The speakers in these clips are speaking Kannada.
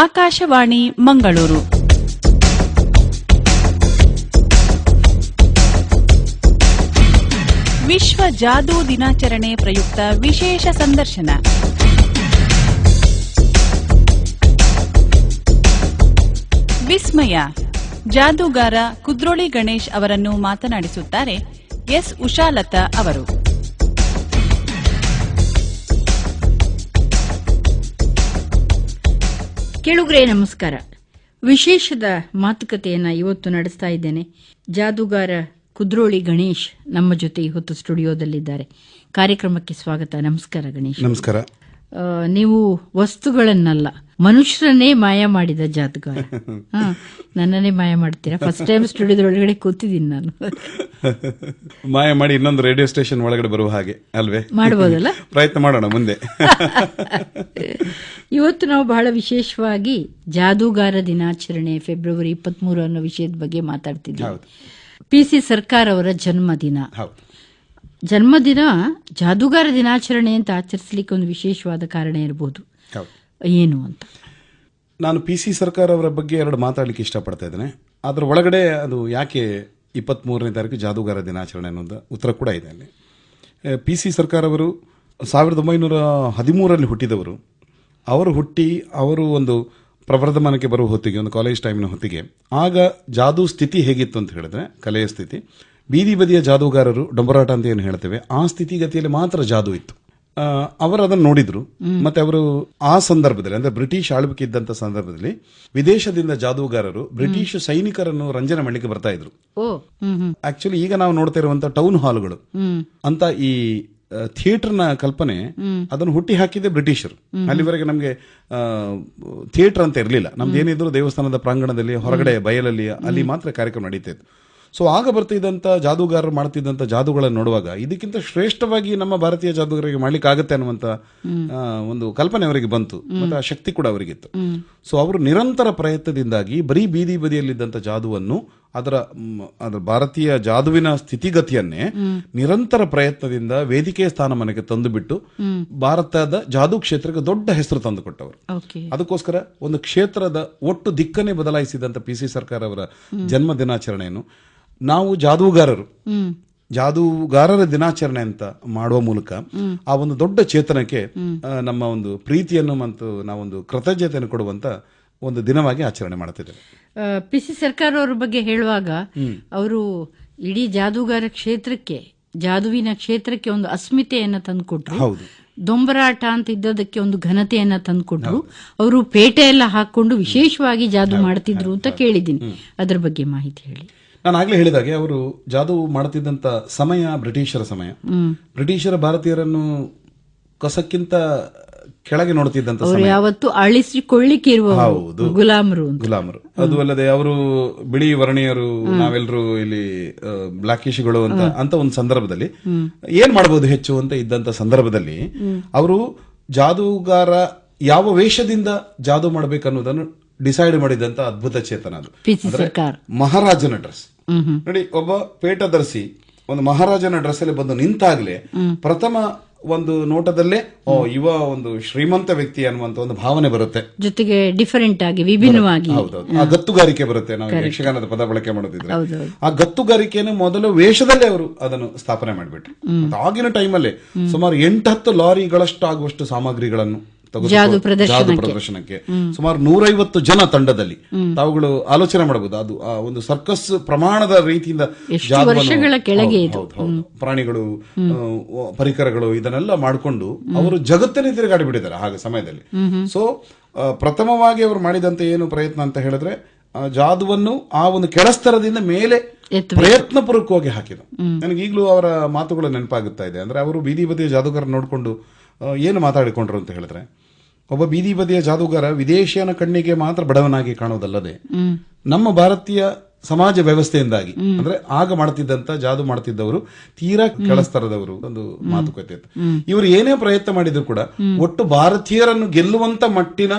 ಆಕಾಶವಾಣಿ ಮಂಗಳೂರು ವಿಶ್ವ ಜಾದೂ ದಿನಾಚರಣೆ ಪ್ರಯುಕ್ತ ವಿಶೇಷ ಸಂದರ್ಶನ ವಿಸ್ಮಯ ಜಾದೂಗಾರ ಕುದ್ರೋಳಿ ಗಣೇಶ್ ಅವರನ್ನು ಮಾತನಾಡಿಸುತ್ತಾರೆ ಎಸ್ ಉಷಾಲತಾ ಅವರು ಕೇಳುಗ್ರೆ ನಮಸ್ಕಾರ ವಿಶೇಷದ ಮಾತುಕತೆಯನ್ನ ಇವತ್ತು ನಡೆಸ್ತಾ ಇದ್ದೇನೆ ಜಾದೂಗಾರ ಕುದ್ರೋಳಿ ಗಣೇಶ್ ನಮ್ಮ ಜೊತೆ ಇವತ್ತು ಸ್ಟುಡಿಯೋದಲ್ಲಿದ್ದಾರೆ ಕಾರ್ಯಕ್ರಮಕ್ಕೆ ಸ್ವಾಗತ ನಮಸ್ಕಾರ ಗಣೇಶ್ ನಮಸ್ಕಾರ ನೀವು ವಸ್ತುಗಳನ್ನಲ್ಲ ಮನುಷ್ಯರನ್ನೇ ಮಾಯ ಮಾಡಿದ ಜಾತಕ ನನ್ನನ್ನೇ ಮಾಯ ಮಾಡ್ತೀರಾ ಫಸ್ಟ್ ಟೈಮ್ ಸ್ಟುಡಿಯೋದ ಒಳಗಡೆ ಕೂತಿದ್ದೀನಿ ನಾನು ಮಾಯ ಮಾಡಿ ಇನ್ನೊಂದು ರೇಡಿಯೋ ಸ್ಟೇಷನ್ ಒಳಗಡೆ ಬರುವ ಹಾಗೆ ಅಲ್ವೇ ಮಾಡಬಹುದಲ್ಲ ಪ್ರಯತ್ನ ಮಾಡೋಣ ಮುಂದೆ ಇವತ್ತು ನಾವು ಬಹಳ ವಿಶೇಷವಾಗಿ ಜಾದೂಗಾರ ದಿನಾಚರಣೆ ಫೆಬ್ರವರಿ ಇಪ್ಪತ್ಮೂರು ಅನ್ನೋ ವಿಷಯದ ಬಗ್ಗೆ ಮಾತಾಡ್ತಿದ್ದೀವಿ ಪಿ ಸಿ ಸರ್ಕಾರ್ ಅವರ ಜನ್ಮದಿನ ಜನ್ಮದಿನ ಜಾದೂಗಾರ ದಿನಾಚರಣೆ ಅಂತ ಆಚರಿಸಲಿಕ್ಕೆ ಒಂದು ವಿಶೇಷವಾದ ಕಾರಣ ಇರಬಹುದು ಏನು ಅಂತ ನಾನು ಪಿ ಸಿ ಸರ್ಕಾರ ಅವರ ಬಗ್ಗೆ ಎರಡು ಮಾತಾಡಲಿಕ್ಕೆ ಇಷ್ಟಪಡ್ತಾ ಇದ್ದೇನೆ ಅದರ ಒಳಗಡೆ ಅದು ಯಾಕೆ ಇಪ್ಪತ್ತ್ಮೂರನೇ ತಾರೀಕು ಜಾದೂಗಾರ ದಿನಾಚರಣೆ ಅನ್ನೋದು ಉತ್ತರ ಕೂಡ ಇದೆ ಅಲ್ಲಿ ಪಿ ಸಿ ಸರ್ಕಾರವರು ಸಾವಿರದ ಒಂಬೈನೂರ ಹದಿಮೂರಲ್ಲಿ ಹುಟ್ಟಿದವರು ಅವರು ಹುಟ್ಟಿ ಅವರು ಒಂದು ಪ್ರವರ್ಧಮಾನಕ್ಕೆ ಬರುವ ಹೊತ್ತಿಗೆ ಒಂದು ಕಾಲೇಜ್ ಟೈಮಿನ ಹೊತ್ತಿಗೆ ಆಗ ಜಾದೂ ಸ್ಥಿತಿ ಹೇಗಿತ್ತು ಅಂತ ಹೇಳಿದ್ರೆ ಕಲೆಯ ಸ್ಥಿತಿ ಬೀದಿ ಬದಿಯ ಜಾದೂಗಾರರು ಡೊಂಬರಾಟ ಅಂತ ಏನು ಹೇಳ್ತೇವೆ ಆ ಸ್ಥಿತಿಗತಿಯಲ್ಲಿ ಮಾತ್ರ ಜಾದೂ ಇತ್ತು ಅವರು ಅದನ್ನು ನೋಡಿದ್ರು ಮತ್ತೆ ಅವರು ಆ ಸಂದರ್ಭದಲ್ಲಿ ಅಂದ್ರೆ ಬ್ರಿಟಿಷ್ ಆಳ್ವಿಕೆ ಇದ್ದಂತ ಸಂದರ್ಭದಲ್ಲಿ ವಿದೇಶದಿಂದ ಜಾದೂಗಾರರು ಬ್ರಿಟಿಷ್ ಸೈನಿಕರನ್ನು ರಂಜನೆ ಮಾಡಲಿಕ್ಕೆ ಬರ್ತಾ ಇದ್ರು ಆಕ್ಚುಲಿ ಈಗ ನಾವು ನೋಡ್ತಾ ಇರುವಂತ ಟೌನ್ ಹಾಲ್ಗಳು ಅಂತ ಈ ಥಿಯೇಟರ್ ನ ಕಲ್ಪನೆ ಅದನ್ನು ಹುಟ್ಟಿ ಹಾಕಿದ್ದೆ ಬ್ರಿಟಿಷರು ಅಲ್ಲಿವರೆಗೆ ನಮಗೆ ಥಿಯೇಟರ್ ಅಂತ ಇರಲಿಲ್ಲ ನಮ್ದು ಏನಿದ್ರು ದೇವಸ್ಥಾನದ ಪ್ರಾಂಗಣದಲ್ಲಿ ಹೊರಗಡೆ ಬಯಲಲ್ಲಿ ಅಲ್ಲಿ ಮಾತ್ರ ಕಾರ್ಯಕ್ರಮ ನಡೀತಾ ಇತ್ತು ಸೊ ಆಗ ಬರ್ತಿದ್ದಂಥ ಜಾದೂಗಾರರು ಮಾಡ್ತಿದ್ದಂಥ ಜಾದುಗಳನ್ನು ನೋಡುವಾಗ ಇದಕ್ಕಿಂತ ಶ್ರೇಷ್ಠವಾಗಿ ನಮ್ಮ ಭಾರತೀಯ ಮಾಡ್ಲಿಕ್ಕೆ ಆಗುತ್ತೆ ಅನ್ನುವಂಥ ಒಂದು ಕಲ್ಪನೆ ಅವರಿಗೆ ಬಂತು ಮತ್ತು ಆ ಶಕ್ತಿ ಕೂಡ ಅವರಿಗಿತ್ತು ಸೊ ಅವರು ನಿರಂತರ ಪ್ರಯತ್ನದಿಂದಾಗಿ ಬರೀ ಬೀದಿ ಬದಿಯಲ್ಲಿದ್ದಂಥ ಜಾದುವನ್ನು ಅದರ ಅದರ ಭಾರತೀಯ ಜಾದುವಿನ ಸ್ಥಿತಿಗತಿಯನ್ನೇ ನಿರಂತರ ಪ್ರಯತ್ನದಿಂದ ವೇದಿಕೆಯ ಸ್ಥಾನಮಾನಕ್ಕೆ ತಂದುಬಿಟ್ಟು ಭಾರತದ ಜಾದು ಕ್ಷೇತ್ರಕ್ಕೆ ದೊಡ್ಡ ಹೆಸರು ತಂದುಕೊಟ್ಟವರು ಅದಕ್ಕೋಸ್ಕರ ಒಂದು ಕ್ಷೇತ್ರದ ಒಟ್ಟು ದಿಕ್ಕನ್ನೇ ಬದಲಾಯಿಸಿದಂತ ಪಿ ಸಿ ಸರ್ಕಾರ ಅವರ ಜನ್ಮ ದಿನಾಚರಣೆಯನ್ನು ನಾವು ಜಾದೂಗಾರರು ಜಾದೂಗಾರರ ದಿನಾಚರಣೆ ಅಂತ ಮಾಡುವ ಮೂಲಕ ಆ ಒಂದು ದೊಡ್ಡ ಚೇತನಕ್ಕೆ ನಮ್ಮ ಒಂದು ಪ್ರೀತಿಯನ್ನು ಮತ್ತು ನಾವೊಂದು ಕೃತಜ್ಞತೆಯನ್ನು ಕೊಡುವಂತ ಒಂದು ದಿನವಾಗಿ ಆಚರಣೆ ಮಾಡುತ್ತಿದ್ದೇವೆ ಪಿ ಸಿ ಸರ್ಕಾರ ಅವರ ಬಗ್ಗೆ ಹೇಳುವಾಗ ಅವರು ಇಡೀ ಜಾದೂಗಾರ ಕ್ಷೇತ್ರಕ್ಕೆ ಜಾದುವಿನ ಕ್ಷೇತ್ರಕ್ಕೆ ಒಂದು ಅಸ್ಮಿತೆಯನ್ನು ತಂದುಕೊಟ್ರು ಹೌದು ದೊಂಬರಾಟ ಅಂತ ಇದ್ದದಕ್ಕೆ ಒಂದು ಘನತೆಯನ್ನ ತಂದುಕೊಟ್ರು ಅವರು ಪೇಟೆ ಎಲ್ಲ ಹಾಕೊಂಡು ವಿಶೇಷವಾಗಿ ಜಾದು ಮಾಡ್ತಿದ್ರು ಅಂತ ಕೇಳಿದ್ದೀನಿ ಅದರ ಬಗ್ಗೆ ಮಾಹಿತಿ ಹೇಳಿ ನಾನು ಆಗ್ಲೇ ಹೇಳಿದಾಗೆ ಅವರು ಜಾದವ್ ಮಾಡುತ್ತಿದ್ದಂತ ಸಮಯ ಬ್ರಿಟಿಷರ ಸಮಯ ಬ್ರಿಟಿಷರ ಭಾರತೀಯರನ್ನು ಕಸಕ್ಕಿಂತ ಕೆಳಗೆ ನೋಡುತ್ತಿದ್ದಂತ ಯಾವತ್ತು ಅಳಿಸಿ ಹೌದು ಗುಲಾಮರು ಗುಲಾಮರು ಅದು ಅಲ್ಲದೆ ಅವರು ಬಿಳಿ ವರ್ಣೀಯರು ನಾವೆಲ್ಲರೂ ಇಲ್ಲಿ ಬ್ಲಾಕಿಶ್ಗಳು ಅಂತ ಅಂತ ಒಂದು ಸಂದರ್ಭದಲ್ಲಿ ಏನ್ ಮಾಡಬಹುದು ಹೆಚ್ಚು ಅಂತ ಇದ್ದಂತ ಸಂದರ್ಭದಲ್ಲಿ ಅವರು ಜಾದೂಗಾರ ಯಾವ ವೇಷದಿಂದ ಜಾದೂ ಮಾಡ್ಬೇಕನ್ನೋದನ್ನು ಡಿಸೈಡ್ ಮಾಡಿದಂತ ಅದ್ಭುತ ಚೇತನ ಅದು ಮಹಾರಾಜನ ಡ್ರೆಸ್ ನೋಡಿ ಒಬ್ಬ ಪೇಟ ಧರಿಸಿ ಒಂದು ಮಹಾರಾಜನ ಡ್ರೆಸ್ ಅಲ್ಲಿ ಬಂದು ನಿಂತಾಗ್ಲೇ ಪ್ರಥಮ ಒಂದು ನೋಟದಲ್ಲೇ ಓ ಒಂದು ಶ್ರೀಮಂತ ವ್ಯಕ್ತಿ ಅನ್ನುವಂತ ಒಂದು ಭಾವನೆ ಬರುತ್ತೆ ಜೊತೆಗೆ ಡಿಫರೆಂಟ್ ಆಗಿ ವಿಭಿನ್ನವಾಗಿ ಆ ಗತ್ತುಗಾರಿಕೆ ಬರುತ್ತೆ ನಾವು ಯಕ್ಷಗಾನದ ಪದ ಬಳಕೆ ಮಾಡೋದಿದ್ರೆ ಆ ಗತ್ತುಗಾರಿಕೆಯನ್ನು ಮೊದಲು ವೇಷದಲ್ಲೇ ಅವರು ಅದನ್ನು ಸ್ಥಾಪನೆ ಮಾಡಿಬಿಟ್ರು ಆಗಿನ ಟೈಮಲ್ಲಿ ಸುಮಾರು ಎಂಟತ್ತು ಲಾರಿಗಳಷ್ಟು ಆಗುವಷ್ಟು ಸಾಮಗ್ರಿಗಳನ್ನು ಜಾದು ಪ್ರದರ್ಶನಕ್ಕೆ ಸುಮಾರು ನೂರೈವತ್ತು ಜನ ತಂಡದಲ್ಲಿ ತಾವುಗಳು ಆಲೋಚನೆ ಮಾಡಬಹುದು ಅದು ಆ ಒಂದು ಸರ್ಕಸ್ ಪ್ರಮಾಣದ ರೀತಿಯಿಂದ ಕೆಳಗೆ ಪ್ರಾಣಿಗಳು ಪರಿಕರಗಳು ಇದನ್ನೆಲ್ಲ ಮಾಡಿಕೊಂಡು ಅವರು ಜಗತ್ತನ್ನೇ ತಿರುಗಾಡಿ ಬಿಡಿದ್ದಾರೆ ಹಾಗೆ ಸಮಯದಲ್ಲಿ ಸೊ ಪ್ರಥಮವಾಗಿ ಅವರು ಮಾಡಿದಂತ ಏನು ಪ್ರಯತ್ನ ಅಂತ ಹೇಳಿದ್ರೆ ಜಾದುವನ್ನು ಆ ಒಂದು ಕೆಳಸ್ತರದಿಂದ ಮೇಲೆ ಪ್ರಯತ್ನ ಪೂರ್ವಕವಾಗಿ ಹಾಕಿದ ಈಗಲೂ ಅವರ ಮಾತುಗಳು ನೆನಪಾಗುತ್ತಾ ಇದೆ ಅಂದ್ರೆ ಅವರು ಬೀದಿ ಬದಿಯ ಜಾದುಗಾರ ನೋಡಿಕೊಂಡು ಏನು ಮಾತಾಡಿಕೊಂಡ್ರು ಅಂತ ಹೇಳಿದ್ರೆ ಒಬ್ಬ ಬೀದಿ ಬದಿಯ ಜಾದುಗಾರ ವಿದೇಶಿಯನ ಕಣ್ಣಿಗೆ ಮಾತ್ರ ಬಡವನಾಗಿ ಕಾಣೋದಲ್ಲದೆ ನಮ್ಮ ಭಾರತೀಯ ಸಮಾಜ ವ್ಯವಸ್ಥೆಯಿಂದಾಗಿ ಅಂದ್ರೆ ಆಗ ಮಾಡ್ತಿದ್ದಂತ ಜಾದು ಮಾಡ್ತಿದ್ದವರು ತೀರಾ ಕೆಳಸ್ತರದವರು ಒಂದು ಮಾತುಕತೆ ಇವರು ಏನೇ ಪ್ರಯತ್ನ ಮಾಡಿದ್ರು ಕೂಡ ಒಟ್ಟು ಭಾರತೀಯರನ್ನು ಗೆಲ್ಲುವಂತ ಮಟ್ಟಿನ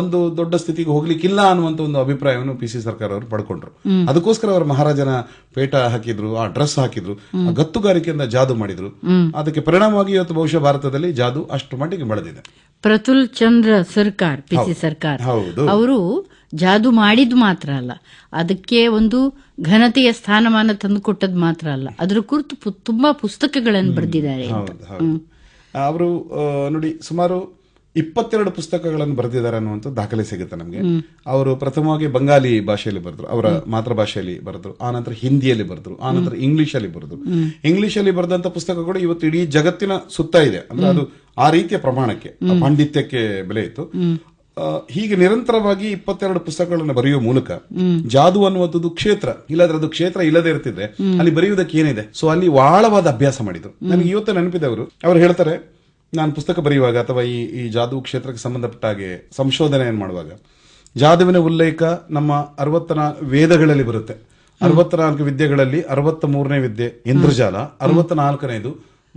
ಒಂದು ದೊಡ್ಡ ಸ್ಥಿತಿಗೆ ಹೋಗ್ಲಿಕ್ಕಿಲ್ಲ ಅನ್ನುವಂತ ಒಂದು ಅಭಿಪ್ರಾಯವನ್ನು ಪಿ ಸಿ ಸರ್ಕಾರ ಅವರು ಪಡ್ಕೊಂಡ್ರು ಅದಕ್ಕೋಸ್ಕರ ಅವರು ಮಹಾರಾಜನ ಪೇಟ ಹಾಕಿದ್ರು ಆ ಡ್ರೆಸ್ ಹಾಕಿದ್ರು ಗತ್ತುಗಾರಿಕೆಯಿಂದ ಜಾದು ಮಾಡಿದ್ರು ಅದಕ್ಕೆ ಪರಿಣಾಮವಾಗಿ ಇವತ್ತು ಬಹುಶಃ ಭಾರತದಲ್ಲಿ ಜಾದು ಅಷ್ಟು ಮಟ್ಟಿಗೆ ಬೆಳೆದಿದೆ ಪ್ರತುಲ್ ಚಂದ್ರ ಸರ್ಕಾರ್ ಪಿ ಸಿ ಸರ್ಕಾರ್ ಅವರು ಜಾದು ಮಾಡಿದ್ ಮಾತ್ರ ಅಲ್ಲ ಅದಕ್ಕೆ ಒಂದು ಘನತೆಯ ಸ್ಥಾನಮಾನ ತಂದುಕೊಟ್ಟದ್ ಮಾತ್ರ ಅಲ್ಲ ಅದರ ಕುರಿತು ತುಂಬಾ ಪುಸ್ತಕಗಳನ್ನು ಬರೆದಿದ್ದಾರೆ ಅವರು ನೋಡಿ ಸುಮಾರು ಇಪ್ಪತ್ತೆರಡು ಪುಸ್ತಕಗಳನ್ನು ಬರೆದಿದ್ದಾರೆ ಅನ್ನುವಂಥ ದಾಖಲೆ ಸಿಗುತ್ತೆ ನಮಗೆ ಅವರು ಪ್ರಥಮವಾಗಿ ಬಂಗಾಲಿ ಭಾಷೆಯಲ್ಲಿ ಬರೆದ್ರು ಅವರ ಮಾತೃಭಾಷೆಯಲ್ಲಿ ಬರೆದ್ರು ಆನಂತರ ಹಿಂದಿಯಲ್ಲಿ ಬರೆದ್ರು ಆನಂತರ ಅಲ್ಲಿ ಬರೆದ್ರು ಇಂಗ್ಲಿಷಲ್ಲಿ ಬರೆದಂತ ಪುಸ್ತಕಗಳು ಇವತ್ತು ಇಡೀ ಜಗತ್ತಿನ ಸುತ್ತ ಇದೆ ಅಂದ್ರೆ ಅದು ಆ ರೀತಿಯ ಪ್ರಮಾಣಕ್ಕೆ ಪಾಂಡಿತ್ಯಕ್ಕೆ ಬೆಲೆ ಇತ್ತು ಹೀಗೆ ನಿರಂತರವಾಗಿ ಇಪ್ಪತ್ತೆರಡು ಪುಸ್ತಕಗಳನ್ನು ಬರೆಯುವ ಮೂಲಕ ಜಾದು ಅನ್ನುವಂಥದ್ದು ಕ್ಷೇತ್ರ ಇಲ್ಲಾದ್ರೆ ಅದು ಕ್ಷೇತ್ರ ಇಲ್ಲದೇ ಇರ್ತಿದ್ರೆ ಅಲ್ಲಿ ಬರೆಯುವುದಕ್ಕೆ ಏನಿದೆ ಸೊ ಅಲ್ಲಿ ಆಳವಾದ ಅಭ್ಯಾಸ ಮಾಡಿದ್ರು ನನಗೆ ಇವತ್ತು ನೆನಪಿದೆ ಅವರು ಅವ್ರು ಹೇಳ್ತಾರೆ ನಾನು ಪುಸ್ತಕ ಬರೆಯುವಾಗ ಅಥವಾ ಈ ಈ ಜಾದು ಕ್ಷೇತ್ರಕ್ಕೆ ಸಂಬಂಧಪಟ್ಟ ಹಾಗೆ ಸಂಶೋಧನೆಯನ್ನು ಮಾಡುವಾಗ ಜಾದುವಿನ ಉಲ್ಲೇಖ ನಮ್ಮ ಅರವತ್ತನ ವೇದಗಳಲ್ಲಿ ಬರುತ್ತೆ ನಾಲ್ಕು ವಿದ್ಯೆಗಳಲ್ಲಿ ಅರವತ್ತ ಮೂರನೇ ವಿದ್ಯೆ ಇಂದ್ರಜಾಲ ನಾಲ್ಕನೇದು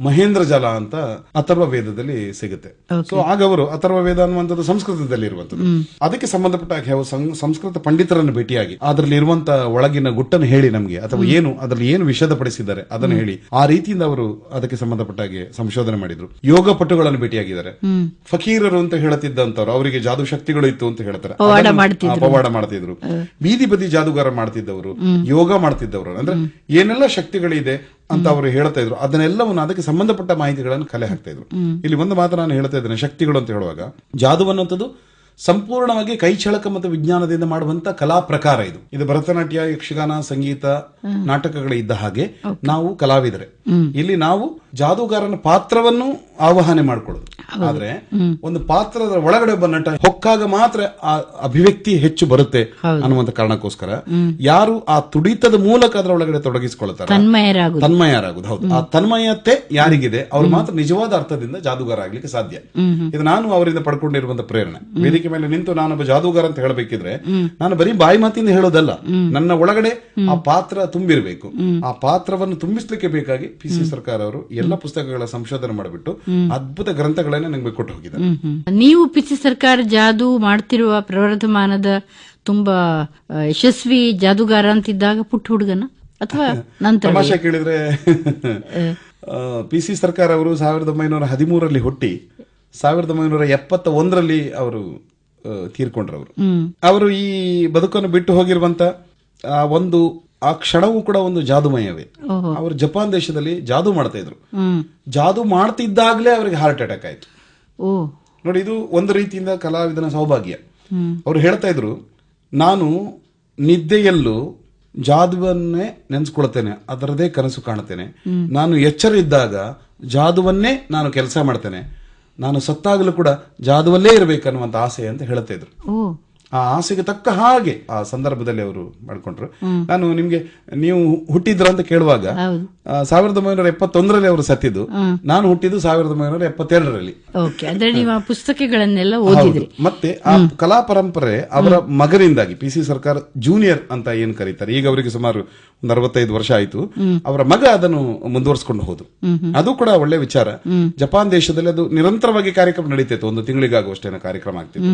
ಮಹೇಂದ್ರ ಜಲ ಅಂತ ಅಥರ್ವ ವೇದದಲ್ಲಿ ಸಿಗುತ್ತೆ ಸೊ ಆಗ ಅವರು ಅಥರ್ವ ವೇದ ಅನ್ನುವಂಥದ್ದು ಸಂಸ್ಕೃತದಲ್ಲಿ ಇರುವಂತದ್ದು ಅದಕ್ಕೆ ಸಂಬಂಧಪಟ್ಟ ಕೆಲವು ಸಂಸ್ಕೃತ ಪಂಡಿತರನ್ನು ಭೇಟಿಯಾಗಿ ಅದರಲ್ಲಿ ಇರುವಂತ ಒಳಗಿನ ಗುಟ್ಟನ್ನು ಹೇಳಿ ನಮಗೆ ಅಥವಾ ಏನು ಅದರಲ್ಲಿ ಏನು ವಿಷದ ಪಡಿಸಿದ್ದಾರೆ ಅದನ್ನು ಹೇಳಿ ಆ ರೀತಿಯಿಂದ ಅವರು ಅದಕ್ಕೆ ಸಂಬಂಧಪಟ್ಟ ಹಾಗೆ ಸಂಶೋಧನೆ ಮಾಡಿದ್ರು ಯೋಗ ಪಟುಗಳನ್ನು ಭೇಟಿಯಾಗಿದ್ದಾರೆ ಫಕೀರರು ಅಂತ ಹೇಳುತ್ತಿದ್ದಂತವ್ರು ಅವರಿಗೆ ಜಾದು ಶಕ್ತಿಗಳು ಇತ್ತು ಅಂತ ಹೇಳ್ತಾರೆ ಅಪವಾಡ ಮಾಡ್ತಿದ್ರು ಬೀದಿ ಬದಿ ಜಾದುಗಾರ ಮಾಡ್ತಿದ್ದವರು ಯೋಗ ಮಾಡ್ತಿದ್ದವರು ಅಂದ್ರೆ ಏನೆಲ್ಲ ಶಕ್ತಿಗಳಿದೆ ಅಂತ ಅವರು ಹೇಳ್ತಾ ಇದ್ರು ಅದನ್ನೆಲ್ಲವನ್ನು ಅದಕ್ಕೆ ಸಂಬಂಧಪಟ್ಟ ಮಾಹಿತಿಗಳನ್ನು ಕಲೆ ಹಾಕ್ತಾ ಇದ್ರು ಇಲ್ಲಿ ಒಂದು ಮಾತ್ರ ನಾನು ಹೇಳ್ತಾ ಇದ್ದೇನೆ ಶಕ್ತಿಗಳು ಅಂತ ಹೇಳುವಾಗ ಜಾದು ಅನ್ನುವಂಥದ್ದು ಸಂಪೂರ್ಣವಾಗಿ ಕೈಚಳಕ ಮತ್ತು ವಿಜ್ಞಾನದಿಂದ ಮಾಡುವಂತ ಕಲಾ ಪ್ರಕಾರ ಇದು ಇದು ಭರತನಾಟ್ಯ ಯಕ್ಷಗಾನ ಸಂಗೀತ ನಾಟಕಗಳು ಇದ್ದ ಹಾಗೆ ನಾವು ಕಲಾವಿದರೆ ಇಲ್ಲಿ ನಾವು ಜಾದೂಗಾರನ ಪಾತ್ರವನ್ನು ಆವಾಹನೆ ಮಾಡಿಕೊಳ್ಳೋದು ಆದ್ರೆ ಒಂದು ಪಾತ್ರದ ಒಳಗಡೆ ಒಬ್ಬ ನಟ ಹೊಕ್ಕಾಗ ಮಾತ್ರ ಆ ಅಭಿವ್ಯಕ್ತಿ ಹೆಚ್ಚು ಬರುತ್ತೆ ಅನ್ನುವಂತ ಕಾರಣಕ್ಕೋಸ್ಕರ ಯಾರು ಆ ತುಡಿತದ ಮೂಲಕ ಅದರ ಒಳಗಡೆ ತೊಡಗಿಸಿಕೊಳ್ತಾರೆ ತನ್ಮಯರಾಗುದು ಹೌದು ಆ ತನ್ಮಯತೆ ಯಾರಿಗಿದೆ ಅವ್ರು ಮಾತ್ರ ನಿಜವಾದ ಅರ್ಥದಿಂದ ಜಾದೂಗಾರ ಆಗ್ಲಿಕ್ಕೆ ಸಾಧ್ಯ ಇದು ನಾನು ಅವರಿಂದ ಪಡ್ಕೊಂಡಿರುವಂತ ಪ್ರೇರಣೆ ವೇದಿಕೆ ಮೇಲೆ ನಿಂತು ಒಬ್ಬ ಜಾದೂಗಾರ ಅಂತ ಹೇಳಬೇಕಿದ್ರೆ ನಾನು ಬರೀ ಬಾಯಿ ಮಾತಿಂದ ಹೇಳೋದಲ್ಲ ನನ್ನ ಒಳಗಡೆ ಆ ಪಾತ್ರ ತುಂಬಿರಬೇಕು ಆ ಪಾತ್ರವನ್ನು ತುಂಬಿಸ್ಲಿಕ್ಕೆ ಬೇಕಾಗಿ ಪಿ ಸಿ ಸರ್ಕಾರ ಅವರು ಎಲ್ಲ ಪುಸ್ತಕಗಳ ಸಂಶೋಧನೆ ಮಾಡಿಬಿಟ್ಟು ಅದ್ಭುತ ಗ್ರಂಥಗಳನ್ನ ನನಗೆ ಕೊಟ್ಟು ಹೋಗಿದ್ದಾರೆ ನೀವು ಪಿ ಸಿ ಸರ್ಕಾರ ಜಾದೂ ಮಾಡ್ತಿರುವ ಪ್ರವರ್ಧಮಾನದ ತುಂಬಾ ಯಶಸ್ವಿ ಜಾದೂಗಾರ ಅಂತಿದ್ದಾಗ ಪುಟ್ಟ ಹುಡುಗನ ಅಥವಾ ನಂತರ ತಮಾಷೆ ಕೇಳಿದ್ರೆ ಪಿ ಸಿ ಸರ್ಕಾರ ಅವರು ಸಾವಿರದ ಒಂಬೈನೂರ ಹದಿಮೂರರಲ್ಲಿ ಹುಟ್ಟಿ ಸಾವಿರದ ಒಂಬೈನೂರ ಎಪ್ಪತ್ತ ಒಂದರಲ್ಲಿ ಅವರು ತೀರ್ಕೊಂಡ್ರವರು ಅವರು ಈ ಬದುಕನ್ನು ಬಿಟ್ಟು ಹೋಗಿರುವಂತ ಆ ಒಂದು ಆ ಕ್ಷಣವೂ ಕೂಡ ಒಂದು ಜಾದುಮಯವೇ ಅವರು ಜಪಾನ್ ದೇಶದಲ್ಲಿ ಜಾದು ಮಾಡ್ತಾ ಇದ್ರು ಜಾದು ಮಾಡ್ತಿದ್ದಾಗಲೇ ಅವರಿಗೆ ಹಾರ್ಟ್ ಅಟ್ಯಾಕ್ ಆಯ್ತು ನೋಡಿ ಇದು ಒಂದು ರೀತಿಯಿಂದ ಕಲಾವಿದನ ಸೌಭಾಗ್ಯ ಅವರು ಹೇಳ್ತಾ ಇದ್ರು ನಾನು ನಿದ್ದೆಯಲ್ಲೂ ಜಾದುವನ್ನೇ ನೆನೆಸ್ಕೊಳ್ತೇನೆ ಅದರದೇ ಕನಸು ಕಾಣ್ತೇನೆ ನಾನು ಎಚ್ಚರ ಇದ್ದಾಗ ಜಾದುವನ್ನೇ ನಾನು ಕೆಲಸ ಮಾಡ್ತೇನೆ ನಾನು ಸತ್ತಾಗಲೂ ಕೂಡ ಜಾದುವಲ್ಲೇ ಇರಬೇಕನ್ನುವಂತ ಆಸೆ ಅಂತ ಹೇಳ್ತಾ ಇದ್ರು ಆ ಆಸೆಗೆ ತಕ್ಕ ಹಾಗೆ ಆ ಸಂದರ್ಭದಲ್ಲಿ ಅವರು ಮಾಡ್ಕೊಂಡ್ರು ನಾನು ನಿಮ್ಗೆ ನೀವು ಹುಟ್ಟಿದ್ರ ಅಂತ ಕೇಳುವಾಗ ಸಾವಿರದ ಒಂಬೈನೂರ ಎಪ್ಪತ್ತೊಂದರಲ್ಲಿ ಅವರು ಸತ್ತಿದ್ದು ನಾನು ಹುಟ್ಟಿದ್ದು ಸಾವಿರದ ಒಂಬೈನೂರ ಎಪ್ಪತ್ತೆರಡರಲ್ಲಿ ನೀವು ಪುಸ್ತಕಗಳನ್ನೆಲ್ಲ ಮತ್ತೆ ಆ ಕಲಾ ಪರಂಪರೆ ಅವರ ಮಗನಿಂದಾಗಿ ಪಿ ಸಿ ಸರ್ಕಾರ ಜೂನಿಯರ್ ಅಂತ ಏನ್ ಕರೀತಾರೆ ಈಗ ಅವರಿಗೆ ಸುಮಾರು ಒಂದು ಅರವತ್ತೈದು ವರ್ಷ ಆಯ್ತು ಅವರ ಮಗ ಅದನ್ನು ಮುಂದುವರಿಸಿಕೊಂಡು ಹೋದ್ರು ಅದು ಕೂಡ ಒಳ್ಳೆ ವಿಚಾರ ಜಪಾನ್ ದೇಶದಲ್ಲಿ ಅದು ನಿರಂತರವಾಗಿ ಕಾರ್ಯಕ್ರಮ ನಡೀತಿತ್ತು ಒಂದು ತಿಂಗಳಿಗಾಗುವಷ್ಟೇನೋ ಕಾರ್ಯಕ್ರಮ ಆಗ್ತಿತ್ತು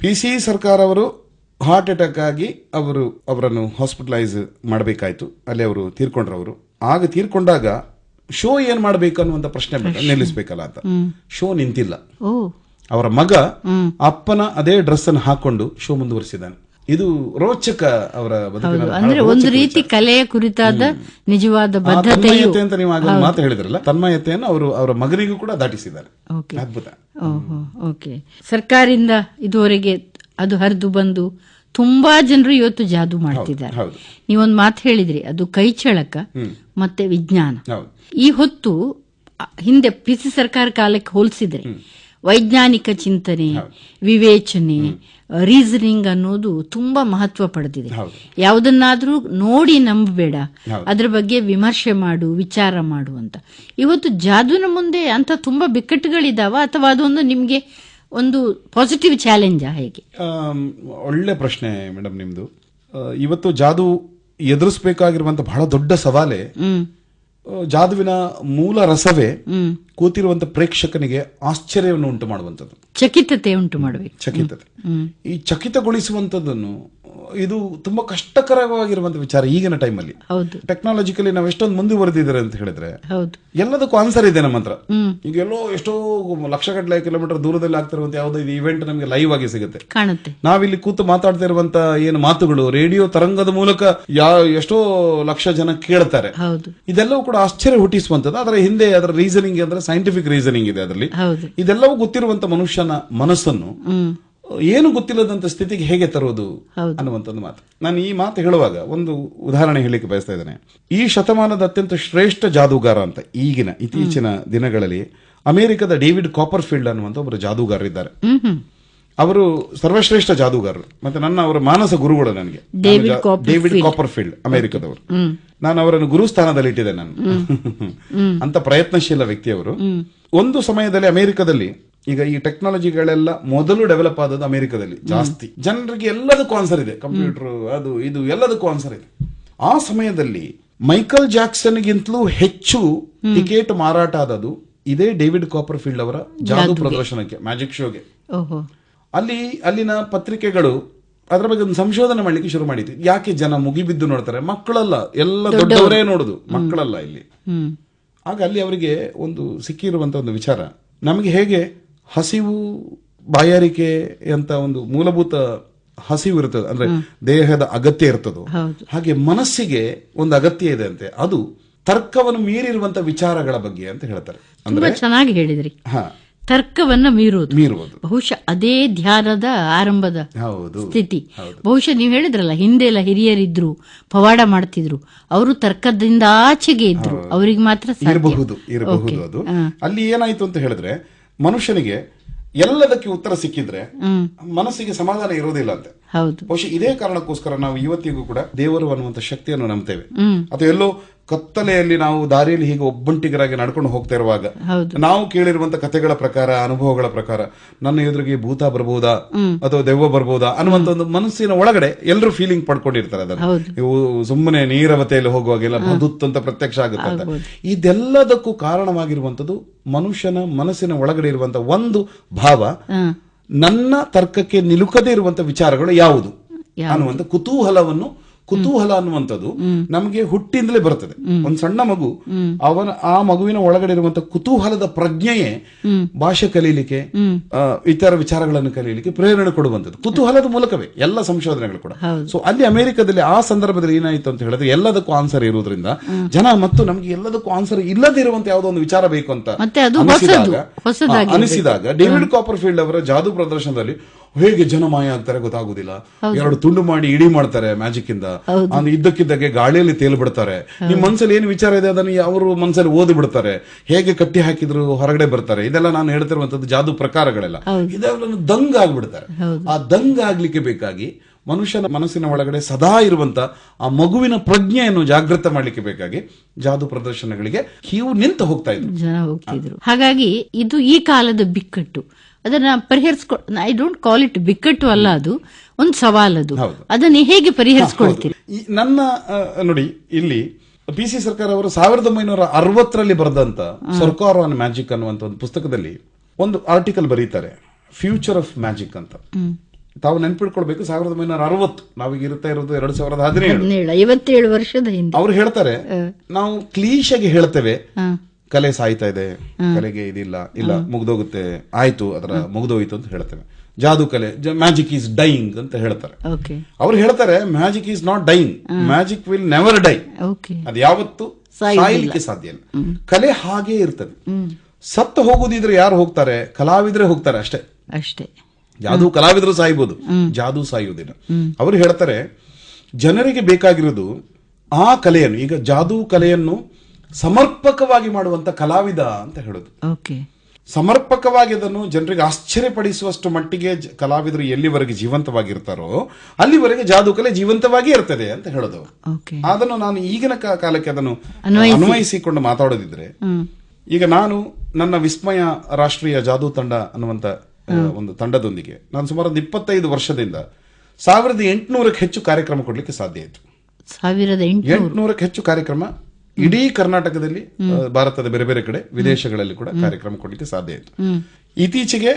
ಪಿ ಸಿ ಸರ್ಕಾರ ಅವರು ಹಾರ್ಟ್ ಅಟ್ಯಾಕ್ ಆಗಿ ಅವರು ಅವರನ್ನು ಹಾಸ್ಪಿಟಲೈಸ್ ಮಾಡಬೇಕಾಯ್ತು ಅಲ್ಲಿ ಅವರು ತೀರ್ಕೊಂಡ್ರು ಅವರು ಆಗ ತೀರ್ಕೊಂಡಾಗ ಶೋ ಏನ್ ಮಾಡಬೇಕು ಅನ್ನುವಂತ ಪ್ರಶ್ನೆ ನಿಲ್ಲಿಸಬೇಕಲ್ಲ ಅಂತ ಶೋ ನಿಂತಿಲ್ಲ ಅವರ ಮಗ ಅಪ್ಪನ ಅದೇ ಡ್ರೆಸ್ ಅನ್ನು ಹಾಕೊಂಡು ಶೋ ಮುಂದುವರಿಸಿದ್ದಾನೆ ಇದು ರೋಚಕ ಅವರ ಅಂದ್ರೆ ಒಂದು ರೀತಿ ಕಲೆಯ ಕುರಿತಾದ ನಿಜವಾದ ಬದ್ಧತೆ ಅಂತ ನೀವು ಮಾತು ಹೇಳಿದ್ರಲ್ಲ ತನ್ಮಯತೆಯನ್ನು ಅವರು ಅವರ ಮಗನಿಗೂ ಕೂಡ ದಾಟಿಸಿದ್ದಾರೆ ಅದ್ಭುತ ಓಹೋ ಓಕೆ ಸರ್ಕಾರದಿಂದ ಇದುವರೆಗೆ ಅದು ಹರಿದು ಬಂದು ತುಂಬಾ ಜನರು ಇವತ್ತು ಜಾದು ಮಾಡ್ತಿದ್ದಾರೆ ನೀವೊಂದು ಮಾತು ಹೇಳಿದ್ರಿ ಅದು ಕೈಚಳಕ ಮತ್ತೆ ವಿಜ್ಞಾನ ಈ ಹೊತ್ತು ಹಿಂದೆ ಪಿಸಿ ಸರ್ಕಾರ ಕಾಲಕ್ಕೆ ಹೋಲಿಸಿದ್ರೆ ವೈಜ್ಞಾನಿಕ ಚಿಂತನೆ ವಿವೇಚನೆ ರೀಸನಿಂಗ್ ಅನ್ನೋದು ತುಂಬಾ ಮಹತ್ವ ಪಡೆದಿದೆ ಯಾವುದನ್ನಾದ್ರೂ ನೋಡಿ ನಂಬಬೇಡ ಅದ್ರ ಬಗ್ಗೆ ವಿಮರ್ಶೆ ಮಾಡು ವಿಚಾರ ಮಾಡು ಅಂತ ಇವತ್ತು ಜಾದುವಿನ ಮುಂದೆ ಅಂತ ತುಂಬಾ ಬಿಕ್ಕಟ್ಟುಗಳಿದಾವ ಅಥವಾ ಅದೊಂದು ನಿಮ್ಗೆ ಒಂದು ಪಾಸಿಟಿವ್ ಚಾಲೆಂಜ್ ಹೇಗೆ ಒಳ್ಳೆ ಪ್ರಶ್ನೆ ಮೇಡಮ್ ನಿಮ್ದು ಇವತ್ತು ಜಾದು ಎದುರಿಸಬೇಕಾಗಿರುವಂತ ಬಹಳ ದೊಡ್ಡ ಸವಾಲೇ ಜಾದುವಿನ ಮೂಲ ರಸವೇ ಕೂತಿರುವಂತ ಪ್ರೇಕ್ಷಕನಿಗೆ ಆಶ್ಚರ್ಯವನ್ನು ಉಂಟು ಮಾಡುವಂತದ್ದು ಚಕಿತತೆ ಉಂಟು ಮಾಡಬೇಕು ಚಕಿತತೆ ಈ ಚಕಿತಗೊಳಿಸುವಂತದ್ದನ್ನು ಇದು ತುಂಬಾ ಕಷ್ಟಕರವಾಗಿರುವಂತ ವಿಚಾರ ಈಗಿನ ಟೈಮಲ್ಲಿ ಟೆಕ್ನಾಲಜಿಕಲಿ ನಾವು ಎಷ್ಟೊಂದು ಮುಂದುವರೆದಿದ್ದಾರೆ ಅಂತ ಹೇಳಿದ್ರೆ ಎಲ್ಲದಕ್ಕೂ ಆನ್ಸರ್ ಇದೆ ನಮ್ಮ ಹತ್ರ ಈಗ ಎಲ್ಲೋ ಎಷ್ಟೋ ಲಕ್ಷಗಟ್ಟಲೆ ಕಿಲೋಮೀಟರ್ ದೂರದಲ್ಲಿ ಆಗ್ತಿರುವಂತ ಯಾವುದೋ ಇದು ಇವೆಂಟ್ ನಮಗೆ ಲೈವ್ ಆಗಿ ಸಿಗುತ್ತೆ ನಾವಿಲ್ಲಿ ಕೂತು ಮಾತಾಡ್ತಾ ಇರುವಂತ ಏನು ಮಾತುಗಳು ರೇಡಿಯೋ ತರಂಗದ ಮೂಲಕ ಯಾವ ಎಷ್ಟೋ ಲಕ್ಷ ಜನ ಕೇಳ್ತಾರೆ ಇದೆಲ್ಲವೂ ಕೂಡ ಆಶ್ಚರ್ಯ ಹುಟ್ಟಿಸುವಂತದ್ದು ಅದರ ಹಿಂದೆ ಅದರ ರೀಸನಿಂಗ್ ಅಂದ್ರೆ ಸೈಂಟಿಫಿಕ್ ರೀಸನಿಂಗ್ ಇದೆ ಅದರಲ್ಲಿ ಇದೆಲ್ಲವೂ ಗೊತ್ತಿರುವಂತ ಮನುಷ್ಯನ ಮನಸ್ಸನ್ನು ಏನು ಗೊತ್ತಿಲ್ಲದಂತ ಸ್ಥಿತಿಗೆ ಹೇಗೆ ತರುವುದು ಅನ್ನುವಂಥದ್ದು ಮಾತು ನಾನು ಈ ಮಾತು ಹೇಳುವಾಗ ಒಂದು ಉದಾಹರಣೆ ಹೇಳಿಕ್ಕೆ ಬಯಸ್ತಾ ಇದ್ದೇನೆ ಈ ಶತಮಾನದ ಅತ್ಯಂತ ಶ್ರೇಷ್ಠ ಜಾದೂಗಾರ ಅಂತ ಈಗಿನ ಇತ್ತೀಚಿನ ದಿನಗಳಲ್ಲಿ ಅಮೆರಿಕದ ಡೇವಿಡ್ ಕಾಪರ್ ಫೀಲ್ಡ್ ಅನ್ನುವಂಥ ಒಬ್ಬರು ಇದ್ದಾರೆ ಅವರು ಸರ್ವಶ್ರೇಷ್ಠ ಜಾದೂಗಾರರು ಮತ್ತೆ ನನ್ನ ಅವರ ಮಾನಸ ಗುರುಗಳು ನನಗೆ ಡೇವಿಡ್ ಕಾಪರ್ ಫೀಲ್ಡ್ ಅಮೆರಿಕದವರು ನಾನು ಅವರನ್ನು ಗುರು ಸ್ಥಾನದಲ್ಲಿ ಇಟ್ಟಿದ್ದೆ ನಾನು ಅಂತ ಪ್ರಯತ್ನಶೀಲ ವ್ಯಕ್ತಿಯವರು ಒಂದು ಸಮಯದಲ್ಲಿ ಅಮೆರಿಕದಲ್ಲಿ ಈಗ ಈ ಟೆಕ್ನಾಲಜಿಗಳೆಲ್ಲ ಮೊದಲು ಡೆವಲಪ್ ಆದದ್ದು ಅಮೆರಿಕದಲ್ಲಿ ಜಾಸ್ತಿ ಜನರಿಗೆ ಎಲ್ಲದಕ್ಕೂ ಆನ್ಸರ್ ಇದೆ ಕಂಪ್ಯೂಟರ್ ಅದು ಇದು ಎಲ್ಲದಕ್ಕೂ ಆನ್ಸರ್ ಇದೆ ಆ ಸಮಯದಲ್ಲಿ ಮೈಕಲ್ ಜಾಕ್ಸನ್ಗಿಂತಲೂ ಹೆಚ್ಚು ಟಿಕೆಟ್ ಮಾರಾಟ ಆದದ್ದು ಇದೇ ಡೇವಿಡ್ ಕಾಪರ್ ಫೀಲ್ಡ್ ಅವರ ಜಾದು ಪ್ರದರ್ಶನಕ್ಕೆ ಮ್ಯಾಜಿಕ್ ಶೋಗೆ ಅಲ್ಲಿ ಅಲ್ಲಿನ ಪತ್ರಿಕೆಗಳು ಅದರ ಬಗ್ಗೆ ಒಂದು ಸಂಶೋಧನೆ ಮಾಡ್ಲಿಕ್ಕೆ ಶುರು ಮಾಡಿತ್ತು ಯಾಕೆ ಜನ ಮುಗಿಬಿದ್ದು ನೋಡ್ತಾರೆ ಮಕ್ಕಳಲ್ಲ ಎಲ್ಲ ದೊಡ್ಡವರೇ ನೋಡುದು ಮಕ್ಕಳಲ್ಲ ಇಲ್ಲಿ ಆಗ ಅಲ್ಲಿ ಅವರಿಗೆ ಒಂದು ಸಿಕ್ಕಿರುವಂತ ಒಂದು ವಿಚಾರ ನಮಗೆ ಹೇಗೆ ಹಸಿವು ಬಾಯಾರಿಕೆ ಅಂತ ಒಂದು ಮೂಲಭೂತ ಹಸಿವು ಇರ್ತದೆ ಅಂದ್ರೆ ದೇಹದ ಅಗತ್ಯ ಇರ್ತದೋ ಹಾಗೆ ಮನಸ್ಸಿಗೆ ಒಂದು ಅಗತ್ಯ ಇದೆ ಅಂತೆ ಅದು ತರ್ಕವನ್ನು ಮೀರಿರುವಂತ ವಿಚಾರಗಳ ಬಗ್ಗೆ ಅಂತ ಹೇಳ್ತಾರೆ ಚೆನ್ನಾಗಿ ಹೇಳಿದ್ರಿ ತರ್ಕವನ್ನ ಮೀರುವುದು ಮೀರುವುದು ಬಹುಶಃ ಅದೇ ಧ್ಯಾನದ ಆರಂಭದ ಸ್ಥಿತಿ ಬಹುಶಃ ನೀವು ಹೇಳಿದ್ರಲ್ಲ ಹಿಂದೆ ಎಲ್ಲ ಹಿರಿಯರಿದ್ರು ಪವಾಡ ಮಾಡ್ತಿದ್ರು ಅವರು ತರ್ಕದಿಂದ ಆಚೆಗೆ ಇದ್ರು ಅವರಿಗೆ ಮಾತ್ರ ಇರಬಹುದು ಇರಬಹುದು ಅದು ಅಲ್ಲಿ ಏನಾಯ್ತು ಅಂತ ಹೇಳಿದ್ರೆ ಮನುಷ್ಯನಿಗೆ ಎಲ್ಲದಕ್ಕೆ ಉತ್ತರ ಸಿಕ್ಕಿದ್ರೆ ಮನಸ್ಸಿಗೆ ಸಮಾಧಾನ ಇರೋದಿಲ್ಲ ಅಂತ ಬಹುಶಃ ಇದೇ ಕಾರಣಕ್ಕೋಸ್ಕರ ನಾವು ಇವತ್ತಿಗೂ ಕೂಡ ದೇವರು ಅನ್ನುವಂತ ಶಕ್ತಿಯನ್ನು ನಂಬುತ್ತೇವೆ ಅಥವಾ ಎಲ್ಲೋ ಕತ್ತಲೆಯಲ್ಲಿ ನಾವು ದಾರಿಯಲ್ಲಿ ಹೀಗೆ ಒಬ್ಬಂಟಿಗರಾಗಿ ನಡ್ಕೊಂಡು ಹೋಗ್ತಾ ಇರುವಾಗ ನಾವು ಕೇಳಿರುವಂತ ಕಥೆಗಳ ಪ್ರಕಾರ ಅನುಭವಗಳ ಪ್ರಕಾರ ನನ್ನ ಎದುರಿಗೆ ಭೂತ ಬರಬಹುದಾ ಅಥವಾ ದೆವ್ವ ಬರಬಹುದಾ ಅನ್ನುವಂತ ಒಂದು ಮನಸ್ಸಿನ ಒಳಗಡೆ ಎಲ್ಲರೂ ಫೀಲಿಂಗ್ ಪಡ್ಕೊಂಡಿರ್ತಾರೆ ಅದನ್ನು ಸುಮ್ಮನೆ ನೀರವತೆಯಲ್ಲಿ ಹೋಗುವಾಗೆಲ್ಲ ಅಂತ ಪ್ರತ್ಯಕ್ಷ ಆಗುತ್ತೆ ಅಂತ ಇದೆಲ್ಲದಕ್ಕೂ ಕಾರಣವಾಗಿರುವಂತದ್ದು ಮನುಷ್ಯನ ಮನಸ್ಸಿನ ಒಳಗಡೆ ಇರುವಂತ ಒಂದು ಭಾವ ನನ್ನ ತರ್ಕಕ್ಕೆ ನಿಲುಕದೇ ಇರುವಂತ ವಿಚಾರಗಳು ಯಾವುದು ಅನ್ನುವಂತ ಕುತೂಹಲವನ್ನು ಕುತೂಹಲ ಅನ್ನುವಂಥದ್ದು ನಮಗೆ ಹುಟ್ಟಿಂದಲೇ ಬರ್ತದೆ ಒಂದು ಸಣ್ಣ ಮಗು ಅವನ ಆ ಮಗುವಿನ ಒಳಗಡೆ ಇರುವಂತಹ ಕುತೂಹಲದ ಪ್ರಜ್ಞೆಯೇ ಭಾಷೆ ಕಲೀಲಿಕ್ಕೆ ಇತರ ವಿಚಾರಗಳನ್ನು ಕಲೀಲಿಕ್ಕೆ ಪ್ರೇರಣೆ ಕೊಡುವಂಥದ್ದು ಕುತೂಹಲದ ಮೂಲಕವೇ ಎಲ್ಲ ಸಂಶೋಧನೆಗಳು ಕೂಡ ಸೊ ಅಲ್ಲಿ ಅಮೆರಿಕದಲ್ಲಿ ಆ ಸಂದರ್ಭದಲ್ಲಿ ಏನಾಯಿತು ಅಂತ ಹೇಳಿದ್ರೆ ಎಲ್ಲದಕ್ಕೂ ಆನ್ಸರ್ ಇರುವುದರಿಂದ ಜನ ಮತ್ತು ನಮಗೆ ಎಲ್ಲದಕ್ಕೂ ಆನ್ಸರ್ ಇಲ್ಲದಿರುವಂತಹ ಯಾವುದೋ ಒಂದು ವಿಚಾರ ಬೇಕು ಅಂತ ಅನಿಸಿದಾಗ ಡೇವಿಡ್ ಕಾಪರ್ ಫೀಲ್ಡ್ ಅವರ ಜಾದು ಪ್ರದರ್ಶನದಲ್ಲಿ ಹೇಗೆ ಜನ ಮಾಯ ಆಗ್ತಾರೆ ಗೊತ್ತಾಗುದಿಲ್ಲ ಎರಡು ತುಂಡು ಮಾಡಿ ಇಡಿ ಮಾಡ್ತಾರೆ ಮ್ಯಾಜಿಕ್ ಇಂದ ಅಂದ್ರೆ ಇದ್ದಕ್ಕಿದ್ದಕ್ಕೆ ಗಾಳಿಯಲ್ಲಿ ತೇಲ್ ಬಿಡ್ತಾರೆ ನಿಮ್ ಮನ್ಸಲ್ಲಿ ಏನ್ ವಿಚಾರ ಇದೆ ಅದನ್ನ ಅವರು ಮನ್ಸಲ್ಲಿ ಓದಿ ಬಿಡ್ತಾರೆ ಹೇಗೆ ಕಟ್ಟಿ ಹಾಕಿದ್ರು ಹೊರಗಡೆ ಬರ್ತಾರೆ ಇದೆಲ್ಲ ನಾನು ಹೇಳ್ತಿರುವಂತದ್ದು ಜಾದು ಪ್ರಕಾರಗಳೆಲ್ಲ ಇದೆಲ್ಲ ದಂಗ್ ಆಗ್ಬಿಡ್ತಾರೆ ಆ ದಂಗ್ ಆಗ್ಲಿಕ್ಕೆ ಬೇಕಾಗಿ ಮನುಷ್ಯನ ಮನಸ್ಸಿನ ಒಳಗಡೆ ಸದಾ ಇರುವಂತ ಆ ಮಗುವಿನ ಪ್ರಜ್ಞೆಯನ್ನು ಜಾಗೃತ ಮಾಡಲಿಕ್ಕೆ ಬೇಕಾಗಿ ಜಾದು ಪ್ರದರ್ಶನಗಳಿಗೆ ಕ್ಯೂ ನಿಂತು ಹೋಗ್ತಾ ಇದ್ರು ಜನ ಹೋಗ್ತಿದ್ರು ಹಾಗಾಗಿ ಇದು ಈ ಕಾಲದ ಬಿಕ್ಕಟ್ಟು ಅದನ್ನ ಪರಿಹರಿಸ್ಕೊ ಐ ಡೋಂಟ್ ಕಾಲ್ ಇಟ್ ಬಿಕ್ಕಟ್ಟು ಅಲ್ಲ ಅದು ಒಂದು ಅದು ಅದನ್ನ ಹೇಗೆ ಪರಿಹರಿಸ್ಕೊಳ್ತೀರಿ ನನ್ನ ನೋಡಿ ಇಲ್ಲಿ ಪಿ ಸಿ ಸರ್ಕಾರ ಅವರು ಸಾವಿರದ ಒಂಬೈನೂರ ಅರವತ್ತರಲ್ಲಿ ಬರೆದಂತ ಸರ್ಕಾರ ಆನ್ ಮ್ಯಾಜಿಕ್ ಅನ್ನುವಂತ ಒಂದು ಪುಸ್ತಕದಲ್ಲಿ ಒಂದು ಆರ್ಟಿಕಲ್ ಬರೀತಾರೆ ಫ್ಯೂಚರ್ ಆಫ್ ಮ್ಯಾಜಿಕ್ ಅಂತ ತಾವು ನೆನ್ಪಿಟ್ಕೊಳ್ಬೇಕು ಸಾವಿರದ ಒಂಬೈನೂರ ಅರವತ್ತು ನಾವೀಗ ಇರ್ತಾ ಇರೋದು ಎರಡ್ ಸಾವಿರದ ಹದಿನೇಳು ಐವತ್ತೇಳು ವರ್ಷದ ಹಿಂದೆ ಅವ್ರು ಹೇಳ್ತಾರೆ ನಾವು ಕ್ಲೀಶಾಗಿ ಹೇಳ್ತೇವೆ ಕಲೆ ಸಾಯ್ತಾ ಇದೆ ಕಲೆಗೆ ಇದಿಲ್ಲ ಇಲ್ಲ ಮುಗ್ದೋಗುತ್ತೆ ಆಯ್ತು ಅದರ ಮುಗ್ದೋಯ್ತು ಅಂತ ಹೇಳ್ತೇನೆ ಜಾದು ಕಲೆ ಮ್ಯಾಜಿಕ್ ಈಸ್ ಡೈಯಿಂಗ್ ಅಂತ ಹೇಳ್ತಾರೆ ಅವ್ರು ಹೇಳ್ತಾರೆ magic is not dying magic will never die ಅದು ಯಾವತ್ತು ಸಾಯಲಿಕ್ಕೆ ಸಾಧ್ಯ ಇಲ್ಲ ಕಲೆ ಹಾಗೆ ಇರ್ತದೆ ಸತ್ತು ಹೋಗುದಿದ್ರೆ ಯಾರು ಹೋಗ್ತಾರೆ ಕಲಾವಿದ್ರೆ ಹೋಗ್ತಾರೆ ಅಷ್ಟೇ ಅಷ್ಟೇ ಜಾದು ಕಲಾವಿದ್ರು ಸಾಯ್ಬೋದು ಜಾದು ಸಾಯುವುದಿಲ್ಲ ಅವ್ರು ಹೇಳ್ತಾರೆ ಜನರಿಗೆ ಬೇಕಾಗಿರೋದು ಆ ಕಲೆಯನ್ನು ಈಗ ಜಾದು ಕಲೆಯನ್ನು ಸಮರ್ಪಕವಾಗಿ ಮಾಡುವಂತ ಕಲಾವಿದ ಅಂತ ಹೇಳುದು ಸಮರ್ಪಕವಾಗಿ ಅದನ್ನು ಜನರಿಗೆ ಆಶ್ಚರ್ಯಪಡಿಸುವಷ್ಟು ಮಟ್ಟಿಗೆ ಕಲಾವಿದರು ಎಲ್ಲಿವರೆಗೆ ಜೀವಂತವಾಗಿರ್ತಾರೋ ಅಲ್ಲಿವರೆಗೆ ಜಾದು ಕಲೆ ಜೀವಂತವಾಗಿ ಇರ್ತದೆ ಅಂತ ಹೇಳೋದು ಅದನ್ನು ನಾನು ಈಗಿನ ಕಾಲಕ್ಕೆ ಅದನ್ನು ಅನ್ವಯಿಸಿಕೊಂಡು ಮಾತಾಡೋದಿದ್ರೆ ಈಗ ನಾನು ನನ್ನ ವಿಸ್ಮಯ ರಾಷ್ಟ್ರೀಯ ಜಾದು ತಂಡ ಅನ್ನುವಂತ ಒಂದು ತಂಡದೊಂದಿಗೆ ನಾನು ಸುಮಾರು ಒಂದು ಇಪ್ಪತ್ತೈದು ವರ್ಷದಿಂದ ಸಾವಿರದ ಎಂಟುನೂರಕ್ಕೆ ಹೆಚ್ಚು ಕಾರ್ಯಕ್ರಮ ಕೊಡಲಿಕ್ಕೆ ಸಾಧ್ಯ ಆಯಿತು ಸಾವಿರದ ಎಂಟುನೂರಕ್ಕೆ ಹೆಚ್ಚು ಕಾರ್ಯಕ್ರಮ ಇಡೀ ಕರ್ನಾಟಕದಲ್ಲಿ ಭಾರತದ ಬೇರೆ ಬೇರೆ ಕಡೆ ವಿದೇಶಗಳಲ್ಲಿ ಕೂಡ ಕಾರ್ಯಕ್ರಮ ಕೊಡಲಿಕ್ಕೆ ಸಾಧ್ಯ ಆಯಿತು ಇತ್ತೀಚೆಗೆ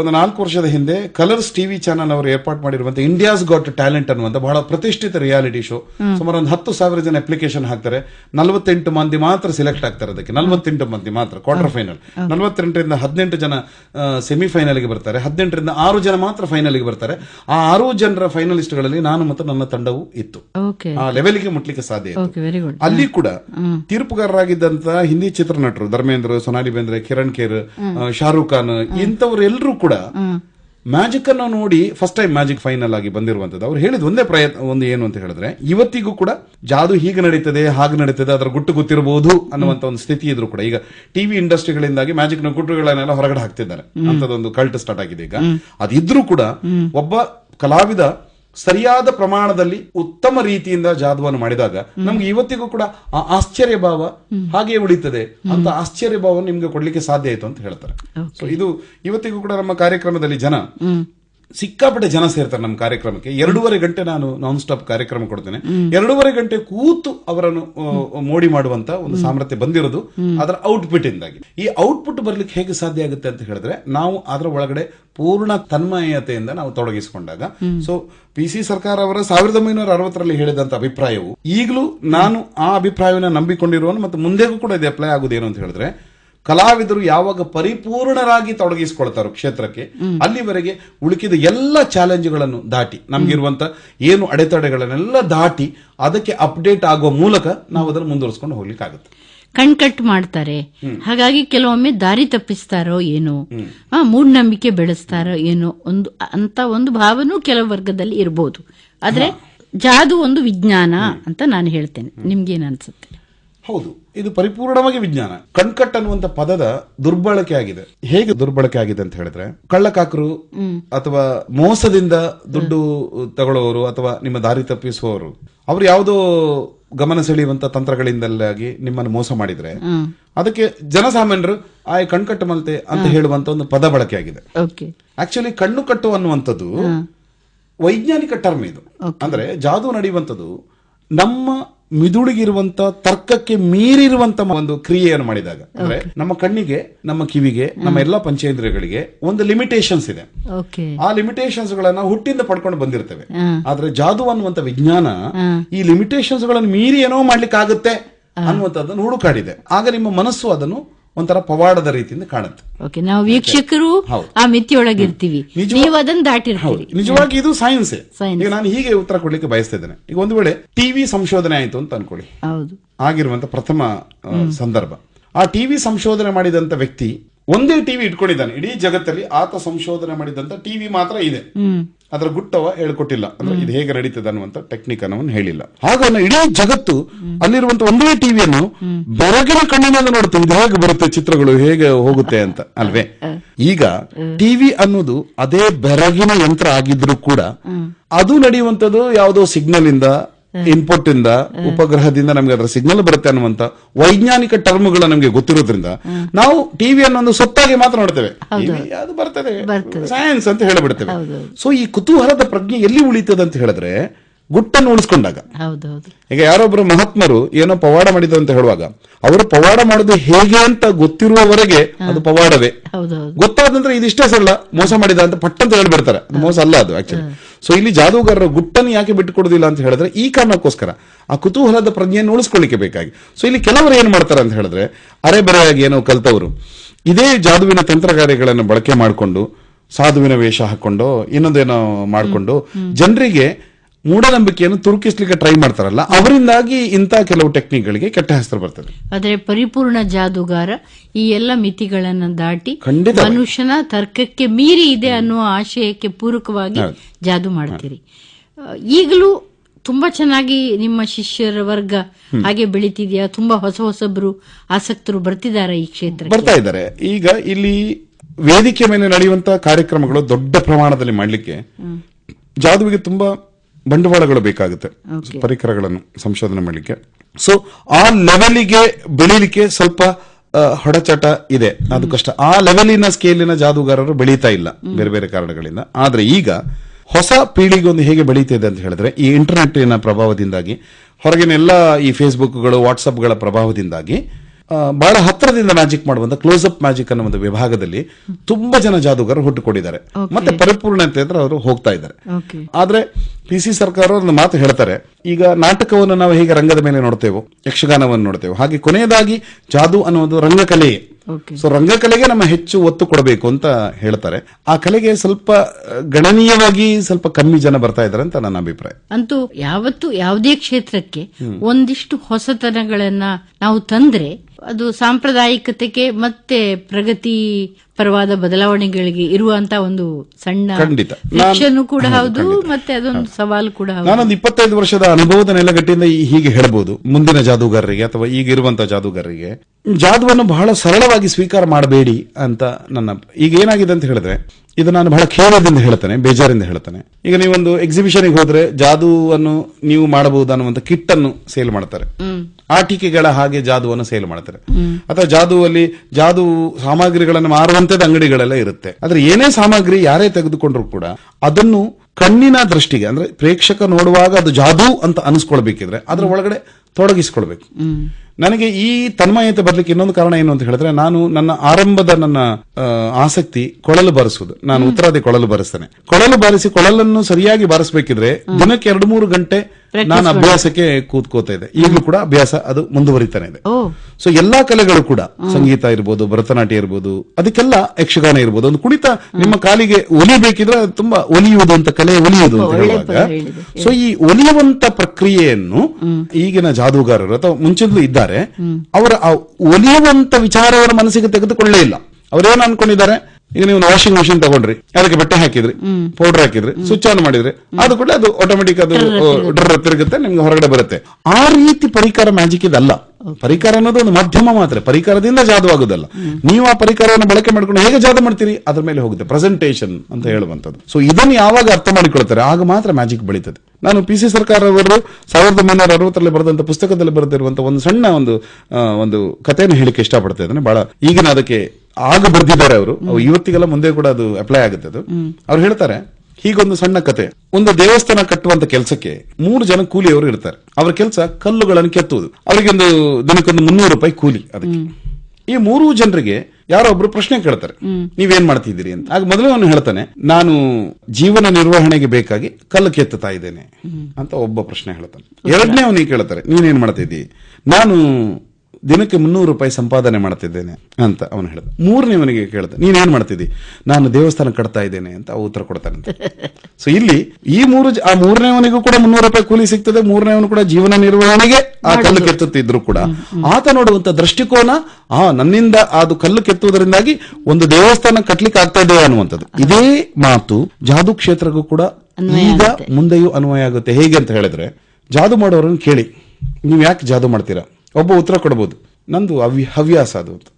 ಒಂದು ನಾಲ್ಕು ವರ್ಷದ ಹಿಂದೆ ಕಲರ್ಸ್ ಟಿವಿ ಚಾನಲ್ ಅವರು ಏರ್ಪಾಟ್ ಮಾಡಿರುವಂತಹ ಇಂಡಿಯಾಸ್ ಗಾಟ್ ಟ್ಯಾಲೆಂಟ್ ಅನ್ನುವಂತ ಬಹಳ ಪ್ರತಿಷ್ಠಿತ ರಿಯಾಲಿಟಿ ಶೋ ಸುಮಾರು ಒಂದು ಹತ್ತು ಸಾವಿರ ಜನ ಅಪ್ಲಿಕೇಶನ್ ಹಾಕ್ತಾರೆ ನಲವತ್ತೆಂಟು ಮಂದಿ ಮಾತ್ರ ಸೆಲೆಕ್ಟ್ ಆಗ್ತಾರೆ ಅದಕ್ಕೆ ನಲವತ್ತೆಂಟು ಮಂದಿ ಮಾತ್ರ ಕ್ವಾರ್ಟರ್ ಫೈನಲ್ ನಲವತ್ತೆಂಟರಿಂದ ಹದಿನೆಂಟು ಜನ ಗೆ ಬರ್ತಾರೆ ಹದಿನೆಂಟರಿಂದ ಆರು ಜನ ಮಾತ್ರ ಫೈನಲ್ಗೆ ಬರ್ತಾರೆ ಆ ಆರು ಜನರ ಫೈನಲಿಸ್ಟ್ಗಳಲ್ಲಿ ನಾನು ಮತ್ತು ನನ್ನ ತಂಡವು ಇತ್ತು ಆ ಲೆವೆಲ್ಗೆ ಮುಟ್ಲಿಕ್ಕೆ ಸಾಧ್ಯ ಅಲ್ಲಿ ಕೂಡ ತೀರ್ಪುಗಾರರಾಗಿದ್ದಂತಹ ಹಿಂದಿ ಚಿತ್ರನಟರು ಧರ್ಮೇಂದ್ರ ಸೋನಾಲಿ ಬೇಂದ್ರೆ ಕಿರಣ್ ಖೇರ್ ಶಾರುಖ್ ಖಾನ್ ಇಂಥವರೆಲ್ಲ ಎಲ್ಲರೂ ಕೂಡ ಮ್ಯಾಜಿಕ್ ಅನ್ನು ನೋಡಿ ಫಸ್ಟ್ ಟೈಮ್ ಮ್ಯಾಜಿಕ್ ಫೈನಲ್ ಆಗಿ ಬಂದಿರುವಂತದ್ದು ಅವ್ರು ಹೇಳಿದ ಒಂದೇ ಪ್ರಯತ್ನ ಒಂದು ಏನು ಅಂತ ಹೇಳಿದ್ರೆ ಇವತ್ತಿಗೂ ಕೂಡ ಜಾದು ಹೀಗೆ ನಡೀತದೆ ಹಾಗೆ ನಡೀತದೆ ಅದರ ಗುಟ್ಟು ಗೊತ್ತಿರಬಹುದು ಅನ್ನುವಂತ ಒಂದು ಸ್ಥಿತಿ ಇದ್ರು ಕೂಡ ಈಗ ಟಿವಿ ಇಂಡಸ್ಟ್ರಿಗಳಿಂದಾಗಿ ಮ್ಯಾಜಿಕ್ ನ ಗುಟ್ಟುಗಳನ್ನೆಲ್ಲ ಹೊರಗಡೆ ಹಾಕ್ತಿದ್ದಾರೆ ಅಂತದೊಂದು ಕಲ್ಟ್ ಸ್ಟಾರ್ಟ್ ಆಗಿದೆ ಈಗ ಅದಿದ್ರು ಕೂಡ ಒಬ್ಬ ಕಲಾವಿದ ಸರಿಯಾದ ಪ್ರಮಾಣದಲ್ಲಿ ಉತ್ತಮ ರೀತಿಯಿಂದ ಜಾದವನ್ನು ಮಾಡಿದಾಗ ನಮ್ಗೆ ಇವತ್ತಿಗೂ ಕೂಡ ಆಶ್ಚರ್ಯ ಭಾವ ಹಾಗೆ ಉಳಿತದೆ ಅಂತ ಆಶ್ಚರ್ಯ ಭಾವ ನಿಮ್ಗೆ ಕೊಡ್ಲಿಕ್ಕೆ ಸಾಧ್ಯ ಆಯ್ತು ಅಂತ ಹೇಳ್ತಾರೆ ಸೊ ಇದು ಇವತ್ತಿಗೂ ಕೂಡ ನಮ್ಮ ಕಾರ್ಯಕ್ರಮದಲ್ಲಿ ಜನ ಸಿಕ್ಕಾಪಟ್ಟೆ ಜನ ಸೇರ್ತಾರೆ ನಮ್ಮ ಕಾರ್ಯಕ್ರಮಕ್ಕೆ ಎರಡೂವರೆ ಗಂಟೆ ನಾನು ನಾನ್ ಸ್ಟಾಪ್ ಕಾರ್ಯಕ್ರಮ ಕೊಡ್ತೇನೆ ಎರಡೂವರೆ ಗಂಟೆ ಕೂತು ಅವರನ್ನು ಮೋಡಿ ಮಾಡುವಂತ ಒಂದು ಸಾಮರ್ಥ್ಯ ಬಂದಿರೋದು ಅದರ ಔಟ್ಪುಟ್ ಇಂದಾಗಿ ಈ ಔಟ್ಪುಟ್ ಬರ್ಲಿಕ್ಕೆ ಹೇಗೆ ಸಾಧ್ಯ ಆಗುತ್ತೆ ಅಂತ ಹೇಳಿದ್ರೆ ನಾವು ಅದರ ಒಳಗಡೆ ಪೂರ್ಣ ತನ್ಮಯತೆಯಿಂದ ನಾವು ತೊಡಗಿಸಿಕೊಂಡಾಗ ಸೊ ಪಿ ಸಿ ಸರ್ಕಾರ ಅವರ ಸಾವಿರದ ಒಂಬೈನೂರ ಅರವತ್ತರಲ್ಲಿ ಹೇಳಿದಂತ ಅಭಿಪ್ರಾಯವು ಈಗಲೂ ನಾನು ಆ ಅಭಿಪ್ರಾಯವನ್ನ ನಂಬಿಕೊಂಡಿರುವ ಮತ್ತು ಮುಂದೆಗೂ ಕೂಡ ಇದು ಅಪ್ಲೈ ಆಗುದೇನು ಅಂತ ಹೇಳಿದ್ರೆ ಕಲಾವಿದರು ಯಾವಾಗ ಪರಿಪೂರ್ಣರಾಗಿ ತೊಡಗಿಸಿಕೊಳ್ತಾರೋ ಕ್ಷೇತ್ರಕ್ಕೆ ಅಲ್ಲಿವರೆಗೆ ಉಳುಕಿದ ಎಲ್ಲ ಚಾಲೆಂಜ್ಗಳನ್ನು ದಾಟಿ ನಮ್ಗಿರುವಂತ ಏನು ಅಡೆತಡೆಗಳನ್ನೆಲ್ಲ ದಾಟಿ ಅದಕ್ಕೆ ಅಪ್ಡೇಟ್ ಆಗುವ ಮೂಲಕ ನಾವು ಅದನ್ನು ಹೋಗ್ಲಿಕ್ಕೆ ಹೋಗ್ಲಿಕ್ಕಾಗುತ್ತೆ ಕಣ್ಕಟ್ ಮಾಡ್ತಾರೆ ಹಾಗಾಗಿ ಕೆಲವೊಮ್ಮೆ ದಾರಿ ತಪ್ಪಿಸ್ತಾರೋ ಏನೋ ಮೂಢನಂಬಿಕೆ ಬೆಳೆಸ್ತಾರೋ ಏನೋ ಒಂದು ಅಂತ ಒಂದು ಭಾವನೂ ಕೆಲವು ವರ್ಗದಲ್ಲಿ ಇರಬಹುದು ಆದ್ರೆ ಜಾದು ಒಂದು ವಿಜ್ಞಾನ ಅಂತ ನಾನು ಹೇಳ್ತೇನೆ ನಿಮ್ಗೇನು ಅನ್ಸುತ್ತೆ ಹೌದು ಇದು ಪರಿಪೂರ್ಣವಾಗಿ ವಿಜ್ಞಾನ ಕಣ್ಕಟ್ ಅನ್ನುವಂತ ಪದದ ದುರ್ಬಳಕೆ ಆಗಿದೆ ಹೇಗೆ ದುರ್ಬಳಕೆ ಆಗಿದೆ ಅಂತ ಹೇಳಿದ್ರೆ ಕಳ್ಳಕಾಕರು ಅಥವಾ ಮೋಸದಿಂದ ದುಡ್ಡು ತಗೊಳ್ಳೋರು ಅಥವಾ ನಿಮ್ಮ ದಾರಿ ತಪ್ಪಿಸುವವರು ಅವ್ರು ಯಾವುದೋ ಗಮನ ಸೆಳೆಯುವಂತ ತಂತ್ರಗಳಿಂದಲಾಗಿ ನಿಮ್ಮನ್ನು ಮೋಸ ಮಾಡಿದ್ರೆ ಅದಕ್ಕೆ ಜನಸಾಮಾನ್ಯರು ಆಯ್ ಕಣ್ಕಟ್ಟು ಮಲ್ತೆ ಅಂತ ಹೇಳುವಂತ ಒಂದು ಪದ ಬಳಕೆ ಆಗಿದೆ ಆಕ್ಚುಲಿ ಕಣ್ಣು ಕಟ್ಟು ಅನ್ನುವಂಥದ್ದು ವೈಜ್ಞಾನಿಕ ಟರ್ಮ್ ಇದು ಅಂದ್ರೆ ಜಾದು ನಡೆಯುವಂಥದ್ದು ನಮ್ಮ ಮಿದುಳಿಗಿರುವಂತ ತರ್ಕಕ್ಕೆ ಮೀರಿರುವಂತ ಒಂದು ಕ್ರಿಯೆಯನ್ನು ಮಾಡಿದಾಗ ಅಂದ್ರೆ ನಮ್ಮ ಕಣ್ಣಿಗೆ ನಮ್ಮ ಕಿವಿಗೆ ನಮ್ಮ ಎಲ್ಲಾ ಪಂಚೇಂದ್ರಿಯಗಳಿಗೆ ಒಂದು ಲಿಮಿಟೇಷನ್ಸ್ ಇದೆ ಆ ಲಿಮಿಟೇಷನ್ಸ್ ಗಳನ್ನ ಹುಟ್ಟಿಂದ ಪಡ್ಕೊಂಡು ಬಂದಿರ್ತೇವೆ ಆದ್ರೆ ಜಾದು ಅನ್ನುವಂತ ವಿಜ್ಞಾನ ಈ ಲಿಮಿಟೇಷನ್ಸ್ ಗಳನ್ನು ಮೀರಿ ಏನೋ ಮಾಡ್ಲಿಕ್ಕೆ ಆಗುತ್ತೆ ಅನ್ನುವಂಥದ್ದನ್ನು ಹುಡುಕಾಡಿದೆ ಆಗ ನಿಮ್ಮ ಮನಸ್ಸು ಅದನ್ನು ಒಂಥರ ಪವಾಡದ ರೀತಿಯಿಂದ ಕಾಣುತ್ತೆ ಓಕೆ ನಾವು ವೀಕ್ಷಕರು ಆ ಮಿತಿಯೊಳಗಿರ್ತೀವಿ ನಿಜವಾಗಿ ಇದು ಸೈನ್ಸ್ ಈಗ ನಾನು ಹೀಗೆ ಉತ್ತರ ಕೊಡ್ಲಿಕ್ಕೆ ಬಯಸ್ತಾ ಇದ್ದೇನೆ ಈಗ ಒಂದು ವೇಳೆ ಟಿವಿ ಸಂಶೋಧನೆ ಆಯ್ತು ಅಂತ ಅನ್ಕೊಳ್ಳಿ ಹೌದು ಆಗಿರುವಂತ ಪ್ರಥಮ ಸಂದರ್ಭ ಆ ಟಿವಿ ಸಂಶೋಧನೆ ಮಾಡಿದಂತ ವ್ಯಕ್ತಿ ಒಂದೇ ಟಿವಿ ಇಟ್ಕೊಂಡಿದ್ದಾನೆ ಇಡೀ ಜಗತ್ತಲ್ಲಿ ಆತ ಸಂಶೋಧನೆ ಮಾಡಿದಂತ ಟಿವಿ ಮಾತ್ರ ಇದೆ ಅದರ ಗುಟ್ಟವ ಹೇಳ್ಕೊಟ್ಟಿಲ್ಲ ಅಂದ್ರೆ ಇದು ಹೇಗೆ ನಡೀತದೆ ಅನ್ನುವಂತ ಟೆಕ್ನಿಕ್ ಅನ್ನೋನ್ ಹೇಳಿಲ್ಲ ಆಗ ಇಡೀ ಜಗತ್ತು ಅಲ್ಲಿರುವಂತ ಒಂದೇ ಟಿವಿಯನ್ನು ಬೆರಗಿನ ಕಣ್ಣಿನಿಂದ ನೋಡುತ್ತೆ ಇದು ಹೇಗೆ ಬರುತ್ತೆ ಚಿತ್ರಗಳು ಹೇಗೆ ಹೋಗುತ್ತೆ ಅಂತ ಅಲ್ವೇ ಈಗ ಟಿವಿ ಅನ್ನೋದು ಅದೇ ಬೆರಗಿನ ಯಂತ್ರ ಆಗಿದ್ರು ಕೂಡ ಅದು ನಡೆಯುವಂತದ್ದು ಯಾವುದೋ ಸಿಗ್ನಲ್ ಇಂದ ಇನ್ಪುಟ್ ಇಂದ ಉಪಗ್ರಹದಿಂದ ನಮಗೆ ಅದರ ಸಿಗ್ನಲ್ ಬರುತ್ತೆ ಅನ್ನುವಂತ ವೈಜ್ಞಾನಿಕ ಟರ್ಮ್ಗಳು ನಮಗೆ ಗೊತ್ತಿರೋದ್ರಿಂದ ನಾವು ಟಿವಿ ಅನ್ನೊಂದು ಸೊತ್ತಾಗಿ ನೋಡ್ತೇವೆ ಅದು ಬರ್ತದೆ ಸೈನ್ಸ್ ಅಂತ ಹೇಳಿಬಿಡ್ತೇವೆ ಸೊ ಈ ಕುತೂಹಲದ ಪ್ರಜ್ಞೆ ಎಲ್ಲಿ ಉಳಿತದೆ ಅಂತ ಹೇಳಿದ್ರೆ ಗುಟ್ಟನ್ನು ಉಳಿಸ್ಕೊಂಡಾಗ ಈಗ ಯಾರೊಬ್ರು ಮಹಾತ್ಮರು ಏನೋ ಪವಾಡ ಮಾಡಿದ್ರು ಅಂತ ಹೇಳುವಾಗ ಅವರು ಪವಾಡ ಮಾಡುದು ಹೇಗೆ ಅಂತ ಗೊತ್ತಿರುವವರೆಗೆ ಅದು ಪವಾಡವೇ ಗೊತ್ತಾದಂದ್ರೆ ಇದಿಷ್ಟೇ ಸರಳ ಮೋಸ ಮಾಡಿದ ಅಂತ ಪಟ್ಟ ಅಂತ ಹೇಳ್ಬಿಡ್ತಾರೆ ಮೋಸ ಅಲ್ಲ ಅದು ಆಕ್ಚುಲಿ ಸೊ ಇಲ್ಲಿ ಜಾದೂಗಾರರು ಗುಟ್ಟನ್ನು ಯಾಕೆ ಬಿಟ್ಟುಕೊಡೋದಿಲ್ಲ ಅಂತ ಹೇಳಿದ್ರೆ ಈ ಕಾರಣಕ್ಕೋಸ್ಕರ ಆ ಕುತೂಹಲದ ಪ್ರಜ್ಞೆಯನ್ನು ಉಳಿಸ್ಕೊಳ್ಳಿಕ್ಕೆ ಬೇಕಾಗಿ ಸೊ ಇಲ್ಲಿ ಕೆಲವರು ಏನ್ ಮಾಡ್ತಾರೆ ಅಂತ ಹೇಳಿದ್ರೆ ಅರೆಬರೆಯಾಗಿ ಏನೋ ಕಲ್ತವರು ಇದೇ ಜಾದುವಿನ ತಂತ್ರಗಾರಿಗಳನ್ನು ಬಳಕೆ ಮಾಡಿಕೊಂಡು ಸಾಧುವಿನ ವೇಷ ಹಾಕೊಂಡು ಇನ್ನೊಂದೇನೋ ಮಾಡಿಕೊಂಡು ಜನರಿಗೆ ಮೂಢನಂಬಿಕೆಯನ್ನು ತುರುಕಿಸ್ಲಿಕ್ಕೆ ಟ್ರೈ ಮಾಡ್ತಾರಲ್ಲ ಅವರಿಂದಾಗಿ ಇಂತಹ ಕೆಲವು ಗಳಿಗೆ ಕೆಟ್ಟ ಹೆಸರು ಬರ್ತದೆ ಆದರೆ ಪರಿಪೂರ್ಣ ಜಾದುಗಾರ ಈ ಎಲ್ಲ ಮಿತಿಗಳನ್ನು ದಾಟಿ ಮನುಷ್ಯನ ತರ್ಕಕ್ಕೆ ಮೀರಿ ಇದೆ ಅನ್ನುವ ಆಶಯಕ್ಕೆ ಪೂರಕವಾಗಿ ಜಾದು ಮಾಡ್ತೀರಿ ಈಗಲೂ ತುಂಬಾ ಚೆನ್ನಾಗಿ ನಿಮ್ಮ ಶಿಷ್ಯರ ವರ್ಗ ಹಾಗೆ ಬೆಳೀತಿದ್ಯಾ ತುಂಬಾ ಹೊಸ ಹೊಸಬ್ರು ಆಸಕ್ತರು ಬರ್ತಿದ್ದಾರೆ ಈ ಕ್ಷೇತ್ರ ಬರ್ತಾ ಇದ್ದಾರೆ ಈಗ ಇಲ್ಲಿ ವೇದಿಕೆ ಮೇಲೆ ನಡೆಯುವಂತಹ ಕಾರ್ಯಕ್ರಮಗಳು ದೊಡ್ಡ ಪ್ರಮಾಣದಲ್ಲಿ ಮಾಡಲಿಕ್ಕೆ ಜಾದುವಿಗೆ ತುಂಬಾ ಬಂಡವಾಳಗಳು ಬೇಕಾಗುತ್ತೆ ಪರಿಕರಗಳನ್ನು ಸಂಶೋಧನೆ ಮಾಡಲಿಕ್ಕೆ ಸೊ ಆ ಲೆವೆಲಿಗೆ ಬೆಳೀಲಿಕ್ಕೆ ಸ್ವಲ್ಪ ಹೊಡಚಾಟ ಇದೆ ಅದು ಕಷ್ಟ ಆ ಲೆವೆಲಿನ ಸ್ಕೇಲಿನ ಜಾದುಗಾರರು ಬೆಳೀತಾ ಇಲ್ಲ ಬೇರೆ ಬೇರೆ ಕಾರಣಗಳಿಂದ ಆದ್ರೆ ಈಗ ಹೊಸ ಒಂದು ಹೇಗೆ ಬೆಳೀತಿದೆ ಅಂತ ಹೇಳಿದ್ರೆ ಈ ಇಂಟರ್ನೆಟ್ನ ಪ್ರಭಾವದಿಂದಾಗಿ ಹೊರಗಿನ ಎಲ್ಲ ಈ ಫೇಸ್ಬುಕ್ಗಳು ವಾಟ್ಸಪ್ಗಳ ಪ್ರಭಾವದಿಂದಾಗಿ ಬಹಳ ಹತ್ತಿರದಿಂದ ಮ್ಯಾಜಿಕ್ ಮಾಡುವಂತ ಕ್ಲೋಸ್ ಅಪ್ ಮ್ಯಾಜಿಕ್ ಅನ್ನೋ ಒಂದು ವಿಭಾಗದಲ್ಲಿ ತುಂಬಾ ಜನ ಜಾದೂಗಾರರು ಹುಟ್ಟುಕೊಂಡಿದ್ದಾರೆ ಮತ್ತೆ ಪರಿಪೂರ್ಣತೆ ಅಂದ್ರೆ ಅವರು ಹೋಗ್ತಾ ಇದ್ದಾರೆ ಆದ್ರೆ ಪಿ ಸಿ ಸರ್ಕಾರ ಒಂದು ಮಾತು ಹೇಳ್ತಾರೆ ಈಗ ನಾಟಕವನ್ನು ನಾವು ಹೇಗೆ ರಂಗದ ಮೇಲೆ ನೋಡ್ತೇವೆ ಯಕ್ಷಗಾನವನ್ನು ನೋಡ್ತೇವೆ ಹಾಗೆ ಕೊನೆಯದಾಗಿ ಜಾದು ಅನ್ನೋದು ರಂಗಕಲೆಯೇ ಸೊ ರಂಗಕಲೆಗೆ ನಮ್ಮ ಹೆಚ್ಚು ಒತ್ತು ಕೊಡಬೇಕು ಅಂತ ಹೇಳ್ತಾರೆ ಆ ಕಲೆಗೆ ಸ್ವಲ್ಪ ಗಣನೀಯವಾಗಿ ಸ್ವಲ್ಪ ಕಮ್ಮಿ ಜನ ಬರ್ತಾ ಇದ್ದಾರೆ ಅಂತ ನನ್ನ ಅಭಿಪ್ರಾಯ ಅಂತೂ ಯಾವತ್ತು ಯಾವುದೇ ಕ್ಷೇತ್ರಕ್ಕೆ ಒಂದಿಷ್ಟು ಹೊಸತನಗಳನ್ನ ನಾವು ತಂದ್ರೆ ಅದು ಸಾಂಪ್ರದಾಯಿಕತೆಗೆ ಮತ್ತೆ ಪ್ರಗತಿ ಪರವಾದ ಬದಲಾವಣೆಗಳಿಗೆ ಇರುವಂತ ಒಂದು ಸಣ್ಣ ಖಂಡಿತ ಕೂಡ ಹೌದು ಮತ್ತೆ ಅದೊಂದು ಸವಾಲು ಕೂಡ ನಾನೊಂದು ಇಪ್ಪತ್ತೈದು ವರ್ಷದ ಅನುಭವದ ನೆಲೆಗಟ್ಟಿಂದ ಹೀಗೆ ಹೇಳಬಹುದು ಮುಂದಿನ ಜಾದೂಗಾರರಿಗೆ ಅಥವಾ ಈಗ ಇರುವಂತಹ ಜಾದೂಗಾರರಿಗೆ ಜಾದುವನ್ನು ಬಹಳ ಸರಳವಾಗಿ ಸ್ವೀಕಾರ ಮಾಡಬೇಡಿ ಅಂತ ನನ್ನ ಈಗ ಏನಾಗಿದೆ ಅಂತ ಹೇಳಿದ್ರೆ ಇದು ನಾನು ಬಹಳ ಖೇದದಿಂದ ಹೇಳ್ತೇನೆ ಬೇಜಾರಿಂದ ಹೇಳ್ತೇನೆ ಈಗ ನೀವೊಂದು ಎಕ್ಸಿಬಿಷನ್ಗೆ ಹೋದ್ರೆ ಅನ್ನು ನೀವು ಮಾಡಬಹುದು ಅನ್ನುವಂಥ ಕಿಟ್ ಅನ್ನು ಸೇಲ್ ಮಾಡ್ತಾರೆ ಆಟಿಕೆಗಳ ಹಾಗೆ ಜಾದುವನ್ನು ಸೇಲ್ ಮಾಡ್ತಾರೆ ಅಥವಾ ಅಲ್ಲಿ ಜಾದು ಸಾಮಗ್ರಿಗಳನ್ನು ಮಾರುವಂತದ ಅಂಗಡಿಗಳೆಲ್ಲ ಇರುತ್ತೆ ಆದ್ರೆ ಏನೇ ಸಾಮಗ್ರಿ ಯಾರೇ ತೆಗೆದುಕೊಂಡ್ರು ಕೂಡ ಅದನ್ನು ಕಣ್ಣಿನ ದೃಷ್ಟಿಗೆ ಅಂದ್ರೆ ಪ್ರೇಕ್ಷಕ ನೋಡುವಾಗ ಅದು ಜಾದು ಅಂತ ಅನಿಸ್ಕೊಳ್ಬೇಕಿದ್ರೆ ಅದ್ರ ಒಳಗಡೆ ತೊಡಗಿಸ್ಕೊಳ್ಬೇಕು ನನಗೆ ಈ ತನ್ಮಯತೆ ಬರ್ಲಿಕ್ಕೆ ಇನ್ನೊಂದು ಕಾರಣ ಏನು ಅಂತ ಹೇಳಿದ್ರೆ ನಾನು ನನ್ನ ಆರಂಭದ ನನ್ನ ಆಸಕ್ತಿ ಕೊಳಲು ಬಾರಿಸುವುದು ನಾನು ಉತ್ತರಾದಿ ಕೊಳಲು ಬಾರಿಸ್ತೇನೆ ಕೊಳಲು ಬಾರಿಸಿ ಕೊಳಲನ್ನು ಸರಿಯಾಗಿ ಬಾರಿಸಬೇಕಿದ್ರೆ ದಿನಕ್ಕೆ ಎರಡು ಮೂರು ಗಂಟೆ ನಾನು ಅಭ್ಯಾಸಕ್ಕೆ ಕೂತ್ಕೋತಾ ಇದೆ ಈಗಲೂ ಕೂಡ ಅಭ್ಯಾಸ ಅದು ಮುಂದುವರಿತಾನೆ ಇದೆ ಸೊ ಎಲ್ಲಾ ಕಲೆಗಳು ಕೂಡ ಸಂಗೀತ ಇರ್ಬೋದು ಭರತನಾಟ್ಯ ಇರ್ಬೋದು ಅದಕ್ಕೆಲ್ಲ ಯಕ್ಷಗಾನ ಇರ್ಬೋದು ಒಂದು ಕುಣಿತ ನಿಮ್ಮ ಕಾಲಿಗೆ ಒಲಿಬೇಕಿದ್ರೆ ತುಂಬಾ ಒಲಿಯುವುದು ಅಂತ ಕಲೆ ಒಲಿಯುವುದು ಅಂತ ಹೇಳುವಾಗ ಸೊ ಈ ಒಲಿಯುವಂತ ಪ್ರಕ್ರಿಯೆಯನ್ನು ಈಗಿನ ಜಾದೂಗಾರರು ಅಥವಾ ಮುಂಚಿನ ಇದ್ದಾರೆ ಇದ್ದಾರೆ ಅವರ ಒಲಿಯುವಂತ ವಿಚಾರ ಅವರ ಮನಸ್ಸಿಗೆ ತೆಗೆದುಕೊಳ್ಳೇ ಇಲ್ಲ ಅವ್ರೇನ್ ಅನ್ಕೊಂಡಿದ್ದಾರೆ ಈಗ ನೀವು ವಾಷಿಂಗ್ ಮೆಷಿನ್ ತಗೊಂಡ್ರಿ ಅದಕ್ಕೆ ಬಟ್ಟೆ ಹಾಕಿದ್ರಿ ಪೌಡರ್ ಹಾಕಿದ್ರಿ ಸ್ವಿಚ್ ಆನ್ ಮಾಡಿದ್ರಿ ಅದು ಕೂಡ ಅದು ಆಟೋಮೆಟಿಕ್ ಅದು ತಿರುಗುತ್ತೆ ನಿಮ್ಗೆ ಹೊರಗಡೆ ಬರುತ್ತೆ ಆ ರೀತಿ ಪರಿಕರ ಮ್ಯಾಜಿಕ್ ಇದಲ್ಲ ಪರಿಕಾರ ಅನ್ನೋದು ಒಂದು ಮಾಧ್ಯಮ ಮಾತ್ರ ಪರಿಕಾರದಿಂದ ಜಾದು ಆಗೋದಲ್ಲ ನೀವು ಆ ಪರಿಕಾರವನ್ನು ಬಳಕೆ ಮಾಡ್ಕೊಂಡು ಹೇಗೆ ಜಾದು ಮಾಡ್ತೀರಿ ಅದ್ರ ಮೇಲೆ ಹೋಗುತ್ತೆ ಪ್ರೆಸೆಂಟೇಷನ್ ಅಂತ ಹೇಳುವಂಥದ್ದು ಸೊ ಇದನ್ನು ಯಾವಾಗ ಅರ್ಥ ಮಾಡಿಕೊಳ್ತಾರೆ ಆಗ ಮಾತ್ರ ಮ್ಯಾಜಿಕ್ ಬೆಳೀತದೆ ನಾನು ಪಿ ಸಿ ಸರ್ಕಾರವರು ಸಾವಿರದ ಒಂಬೈನೂರ ಅರವತ್ತರಲ್ಲಿ ಬರೆದಂತ ಪುಸ್ತಕದಲ್ಲಿ ಬರೆದಿರುವಂತಹ ಒಂದು ಸಣ್ಣ ಒಂದು ಒಂದು ಕಥೆಯನ್ನು ಹೇಳಕ್ಕೆ ಇಷ್ಟಪಡ್ತಾ ಇದ್ದಾನೆ ಬಹಳ ಈಗಿನ ಅದಕ್ಕೆ ಆಗ ಬರೆದಿದ್ದಾರೆ ಅವರು ಇವತ್ತಿಗೆಲ್ಲ ಮುಂದೆ ಕೂಡ ಅದು ಅಪ್ಲೈ ಆಗುತ್ತೆ ಅದು ಅವ್ರು ಹೇಳ್ತಾರೆ ಹೀಗೊಂದು ಸಣ್ಣ ಕತೆ ಒಂದು ದೇವಸ್ಥಾನ ಕಟ್ಟುವಂತ ಕೆಲಸಕ್ಕೆ ಮೂರು ಜನ ಕೂಲಿಯವರು ಇರ್ತಾರೆ ಅವರ ಕೆಲಸ ಕಲ್ಲುಗಳನ್ನು ಕೆತ್ತುವುದು ಒಂದು ದಿನಕ್ಕೊಂದು ಮುನ್ನೂರು ರೂಪಾಯಿ ಕೂಲಿ ಅದಕ್ಕೆ ಈ ಮೂರು ಜನರಿಗೆ ಯಾರೋ ಒಬ್ರು ಪ್ರಶ್ನೆ ಕೇಳ್ತಾರೆ ನೀವೇನ್ ಮಾಡ್ತಿದ್ದೀರಿ ಅಂತ ಆಗ ಮೊದಲೇ ಅವನು ಹೇಳ್ತಾನೆ ನಾನು ಜೀವನ ನಿರ್ವಹಣೆಗೆ ಬೇಕಾಗಿ ಕಲ್ಲು ಕೆತ್ತಾ ಇದ್ದೇನೆ ಅಂತ ಒಬ್ಬ ಪ್ರಶ್ನೆ ಹೇಳ್ತಾನೆ ಎರಡನೇ ಅವನಿಗೆ ಕೇಳ್ತಾರೆ ನೀನೇನ್ ಮಾಡ್ತಿದ್ದೀ ನಾನು ದಿನಕ್ಕೆ ಮುನ್ನೂರು ರೂಪಾಯಿ ಸಂಪಾದನೆ ಮಾಡ್ತಿದ್ದೇನೆ ಅಂತ ಅವನು ಹೇಳಿದ ಮೂರನೇವನಿಗೆ ಕೇಳ್ದೆ ಏನ್ ಮಾಡ್ತಿದ್ದಿ ನಾನು ದೇವಸ್ಥಾನ ಕಟ್ತಾ ಇದ್ದೇನೆ ಅಂತ ಉತ್ತರ ಕೊಡ್ತಾನಂತೆ ಸೊ ಇಲ್ಲಿ ಈ ಮೂರು ಆ ಮೂರನೇವನಿಗೂ ಕೂಡ ಮುನ್ನೂರು ರೂಪಾಯಿ ಕೂಲಿ ಸಿಗ್ತದೆ ಮೂರನೇವನು ಕೂಡ ಜೀವನ ನಿರ್ವಹಣೆಗೆ ಆ ಕಲ್ಲು ಕೆತ್ತುತ್ತಿದ್ರು ಕೂಡ ಆತ ನೋಡುವಂತ ದೃಷ್ಟಿಕೋನ ಆ ನನ್ನಿಂದ ಅದು ಕಲ್ಲು ಕೆತ್ತುವುದರಿಂದಾಗಿ ಒಂದು ದೇವಸ್ಥಾನ ಕಟ್ಲಿಕ್ಕೆ ಆಗ್ತಾ ಇದೆ ಅನ್ನುವಂಥದ್ದು ಇದೇ ಮಾತು ಜಾದು ಕ್ಷೇತ್ರಕ್ಕೂ ಕೂಡ ಈಗ ಮುಂದೆಯೂ ಅನ್ವಯ ಆಗುತ್ತೆ ಹೇಗೆ ಅಂತ ಹೇಳಿದ್ರೆ ಜಾದು ಮಾಡೋರನ್ನು ಕೇಳಿ ನೀವು ಯಾಕೆ ಜಾದು ಮಾಡ್ತೀರಾ ಒಬ್ಬ ಉತ್ತರ ಕೊಡ್ಬೋದು ನಂದು ಹವ್ಯ ಹವ್ಯಾಸ ಅದು ಅಂತ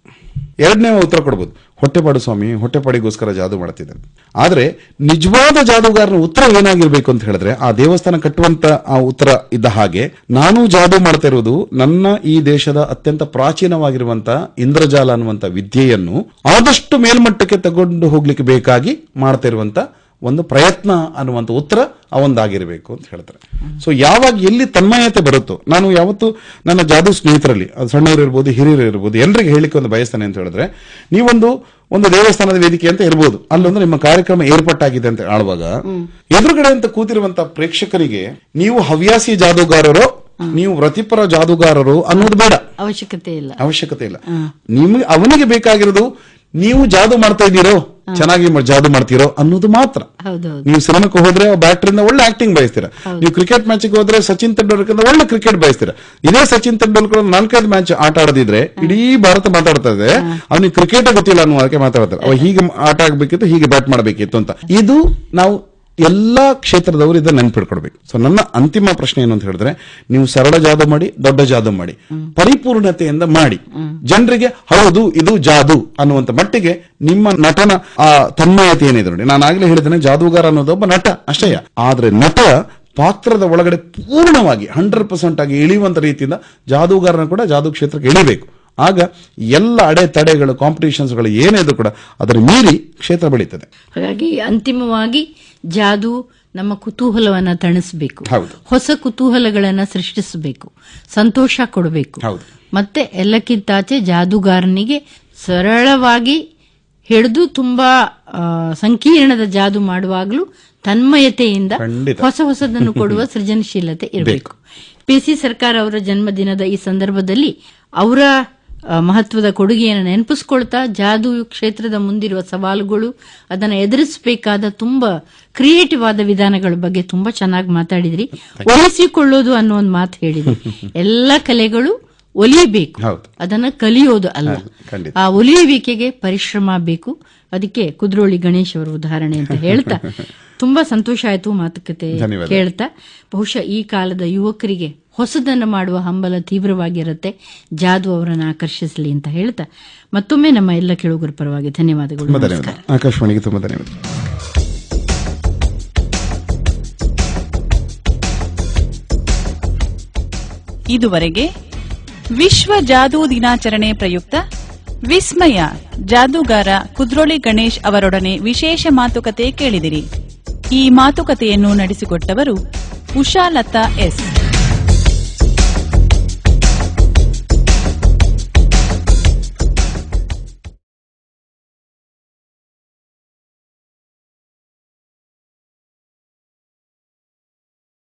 ಎರಡನೇ ಉತ್ತರ ಕೊಡ್ಬೋದು ಹೊಟ್ಟೆಪಾಡು ಸ್ವಾಮಿ ಹೊಟ್ಟೆಪಾಡಿಗೋಸ್ಕರ ಜಾದು ಮಾಡ್ತಿದ್ದಾನೆ ಆದರೆ ನಿಜವಾದ ಜಾದುಗಾರನ ಉತ್ತರ ಏನಾಗಿರ್ಬೇಕು ಅಂತ ಹೇಳಿದ್ರೆ ಆ ದೇವಸ್ಥಾನ ಕಟ್ಟುವಂತ ಆ ಉತ್ತರ ಇದ್ದ ಹಾಗೆ ನಾನು ಜಾದು ಮಾಡ್ತಾ ಇರುವುದು ನನ್ನ ಈ ದೇಶದ ಅತ್ಯಂತ ಪ್ರಾಚೀನವಾಗಿರುವಂತಹ ಇಂದ್ರಜಾಲ ಅನ್ನುವಂಥ ವಿದ್ಯೆಯನ್ನು ಆದಷ್ಟು ಮೇಲ್ಮಟ್ಟಕ್ಕೆ ತಗೊಂಡು ಹೋಗ್ಲಿಕ್ಕೆ ಬೇಕಾಗಿ ಮಾಡ್ತಾ ಇರುವಂತ ಒಂದು ಪ್ರಯತ್ನ ಅನ್ನುವಂತ ಉತ್ತರ ಅವೊಂದಾಗಿರಬೇಕು ಅಂತ ಹೇಳ್ತಾರೆ ಸೊ ಯಾವಾಗ ಎಲ್ಲಿ ತನ್ಮಯತೆ ಬರುತ್ತೋ ನಾನು ಯಾವತ್ತು ನನ್ನ ಜಾದು ಸ್ನೇಹಿತರಲ್ಲಿ ಅದು ಸಣ್ಣವರು ಇರ್ಬೋದು ಹಿರಿಯರು ಇರ್ಬೋದು ಎಲ್ಲರಿಗೆ ಹೇಳಿಕೆ ಒಂದು ಬಯಸ್ತಾನೆ ಅಂತ ಹೇಳಿದ್ರೆ ನೀವೊಂದು ಒಂದು ದೇವಸ್ಥಾನದ ವೇದಿಕೆ ಅಂತ ಇರ್ಬೋದು ಅಲ್ಲೊಂದು ನಿಮ್ಮ ಕಾರ್ಯಕ್ರಮ ಏರ್ಪಟ್ಟಾಗಿದೆ ಅಂತ ಆಳುವಾಗ ಎದುರುಗಡೆ ಅಂತ ಕೂತಿರುವಂತ ಪ್ರೇಕ್ಷಕರಿಗೆ ನೀವು ಹವ್ಯಾಸಿ ಜಾದುಗಾರರು ನೀವು ವೃತ್ತಿಪರ ಜಾದುಗಾರರು ಅನ್ನೋದು ಬೇಡ ಅವಶ್ಯಕತೆ ಇಲ್ಲ ಅವಶ್ಯಕತೆ ಇಲ್ಲ ನಿಮ್ಗೆ ಅವನಿಗೆ ಬೇಕಾಗಿರೋದು ನೀವು ಜಾದು ಮಾಡ್ತಾ ಇದ್ದೀರೋ ಚೆನ್ನಾಗಿ ಜಾದು ಮಾಡ್ತೀರೋ ಅನ್ನೋದು ಮಾತ್ರ ನೀವು ಸಿನಿಮಾಕ್ಕೆ ಹೋದ್ರೆ ಬ್ಯಾಟ್ರಿಂದ ಒಳ್ಳೆ ಆಕ್ಟಿಂಗ್ ಬಯಸ್ತೀರಾ ನೀವು ಕ್ರಿಕೆಟ್ ಮ್ಯಾಚ್ಗೆ ಹೋದ್ರೆ ಸಚಿನ್ ತೆಂಡೂಲ್ಕರ್ ಒಳ್ಳೆ ಕ್ರಿಕೆಟ್ ಬಯಸ್ತೀರಾ ಇದೇ ಸಚಿನ್ ತೆಂಡೂಲ್ಕರ್ ನಾಲ್ಕೈದು ಮ್ಯಾಚ್ ಆಟ ಆಡದಿದ್ರೆ ಇಡೀ ಭಾರತ ಮಾತಾಡ್ತಾ ಇದೆ ಅವ್ನಿಗೆ ಕ್ರಿಕೆಟ್ ಗೊತ್ತಿಲ್ಲ ಅನ್ನೋದಕ್ಕೆ ಮಾತಾಡ್ತಾರೆ ಅವ ಹೀಗೆ ಆಟ ಆಗ್ಬೇಕಿತ್ತು ಹೀಗೆ ಬ್ಯಾಟ್ ಮಾಡಬೇಕಿತ್ತು ಅಂತ ಇದು ನಾವು ಎಲ್ಲ ಕ್ಷೇತ್ರದವರು ಇದನ್ನ ನೆನ್ಪಿಡ್ಕೊಡ್ಬೇಕು ಸೊ ನನ್ನ ಅಂತಿಮ ಪ್ರಶ್ನೆ ಏನು ಅಂತ ಹೇಳಿದ್ರೆ ನೀವು ಸರಳ ಜಾದು ಮಾಡಿ ದೊಡ್ಡ ಜಾದು ಮಾಡಿ ಪರಿಪೂರ್ಣತೆಯಿಂದ ಮಾಡಿ ಜನರಿಗೆ ಹೌದು ಇದು ಜಾದು ಅನ್ನುವಂತ ಮಟ್ಟಿಗೆ ನಿಮ್ಮ ನಟನ ಆ ತನ್ಮಯತೆ ಏನಿದೆ ನೋಡಿ ನಾನು ಆಗ್ಲೇ ಹೇಳಿದ್ದೇನೆ ಜಾದೂಗಾರ ಅನ್ನೋದೊಬ್ಬ ನಟ ಅಷ್ಟೇ ಆದ್ರೆ ನಟ ಪಾತ್ರದ ಒಳಗಡೆ ಪೂರ್ಣವಾಗಿ ಹಂಡ್ರೆಡ್ ಪರ್ಸೆಂಟ್ ಆಗಿ ಇಳಿಯುವಂತ ರೀತಿಯಿಂದ ಜಾದೂಗಾರನ ಕೂಡ ಜಾದು ಕ್ಷೇತ್ರಕ್ಕೆ ಇಳಿಬೇಕು ಆಗ ಎಲ್ಲ ಅಡೆತಡೆಗಳು ಕಾಂಪಿಟೇಷನ್ಸ್ಗಳು ಏನೇದು ಕೂಡ ಅದರ ಮೀರಿ ಕ್ಷೇತ್ರ ಬೆಳೀತದೆ ಹಾಗಾಗಿ ಅಂತಿಮವಾಗಿ ಜಾದು ನಮ್ಮ ಕುತೂಹಲವನ್ನ ತಣಿಸಬೇಕು ಹೊಸ ಕುತೂಹಲಗಳನ್ನ ಸೃಷ್ಟಿಸಬೇಕು ಸಂತೋಷ ಕೊಡಬೇಕು ಮತ್ತೆ ಎಲ್ಲಕ್ಕಿಂತಾಚೆ ಜಾದುಗಾರನಿಗೆ ಸರಳವಾಗಿ ಹಿಡಿದು ತುಂಬಾ ಸಂಕೀರ್ಣದ ಜಾದು ಮಾಡುವಾಗಲೂ ತನ್ಮಯತೆಯಿಂದ ಹೊಸ ಹೊಸದನ್ನು ಕೊಡುವ ಸೃಜನಶೀಲತೆ ಇರಬೇಕು ಪಿ ಸಿ ಸರ್ಕಾರ ಅವರ ಜನ್ಮದಿನದ ಈ ಸಂದರ್ಭದಲ್ಲಿ ಅವರ ಮಹತ್ವದ ಕೊಡುಗೆಯನ್ನು ನೆನಪಿಸ್ಕೊಳ್ತಾ ಜಾದು ಕ್ಷೇತ್ರದ ಮುಂದಿರುವ ಸವಾಲುಗಳು ಅದನ್ನು ಎದುರಿಸಬೇಕಾದ ತುಂಬ ಕ್ರಿಯೇಟಿವ್ ಆದ ವಿಧಾನಗಳ ಬಗ್ಗೆ ತುಂಬಾ ಚೆನ್ನಾಗಿ ಮಾತಾಡಿದ್ರಿ ಉಳಿಸಿಕೊಳ್ಳೋದು ಅನ್ನೋ ಒಂದು ಮಾತು ಹೇಳಿದ್ರಿ ಎಲ್ಲ ಕಲೆಗಳು ಒಲಿಯಬೇಕು ಅದನ್ನ ಕಲಿಯೋದು ಅಲ್ಲ ಆ ಒಲಿಯುವಿಕೆಗೆ ಪರಿಶ್ರಮ ಬೇಕು ಅದಕ್ಕೆ ಕುದ್ರೋಳಿ ಗಣೇಶ್ ಅವರ ಉದಾಹರಣೆ ಅಂತ ಹೇಳ್ತಾ ತುಂಬಾ ಸಂತೋಷ ಆಯ್ತು ಮಾತುಕತೆ ಹೇಳ್ತಾ ಬಹುಶಃ ಈ ಕಾಲದ ಯುವಕರಿಗೆ ಹೊಸದನ್ನು ಮಾಡುವ ಹಂಬಲ ತೀವ್ರವಾಗಿರುತ್ತೆ ಜಾದು ಅವರನ್ನು ಆಕರ್ಷಿಸಲಿ ಅಂತ ಹೇಳ್ತಾ ಮತ್ತೊಮ್ಮೆ ನಮ್ಮ ಎಲ್ಲ ಕೆಳಗರ ಪರವಾಗಿ ಧನ್ಯವಾದಗಳು ಆಕಾಶವಾಣಿಗೆ ತುಂಬಾ ಧನ್ಯವಾದ ಇದುವರೆಗೆ ವಿಶ್ವ ಜಾದೂ ದಿನಾಚರಣೆ ಪ್ರಯುಕ್ತ ವಿಸ್ಮಯ ಜಾದೂಗಾರ ಕುದ್ರೋಳಿ ಗಣೇಶ್ ಅವರೊಡನೆ ವಿಶೇಷ ಮಾತುಕತೆ ಕೇಳಿದಿರಿ ಈ ಮಾತುಕತೆಯನ್ನು ನಡೆಸಿಕೊಟ್ಟವರು ಉಷಾಲತಾ ಎಸ್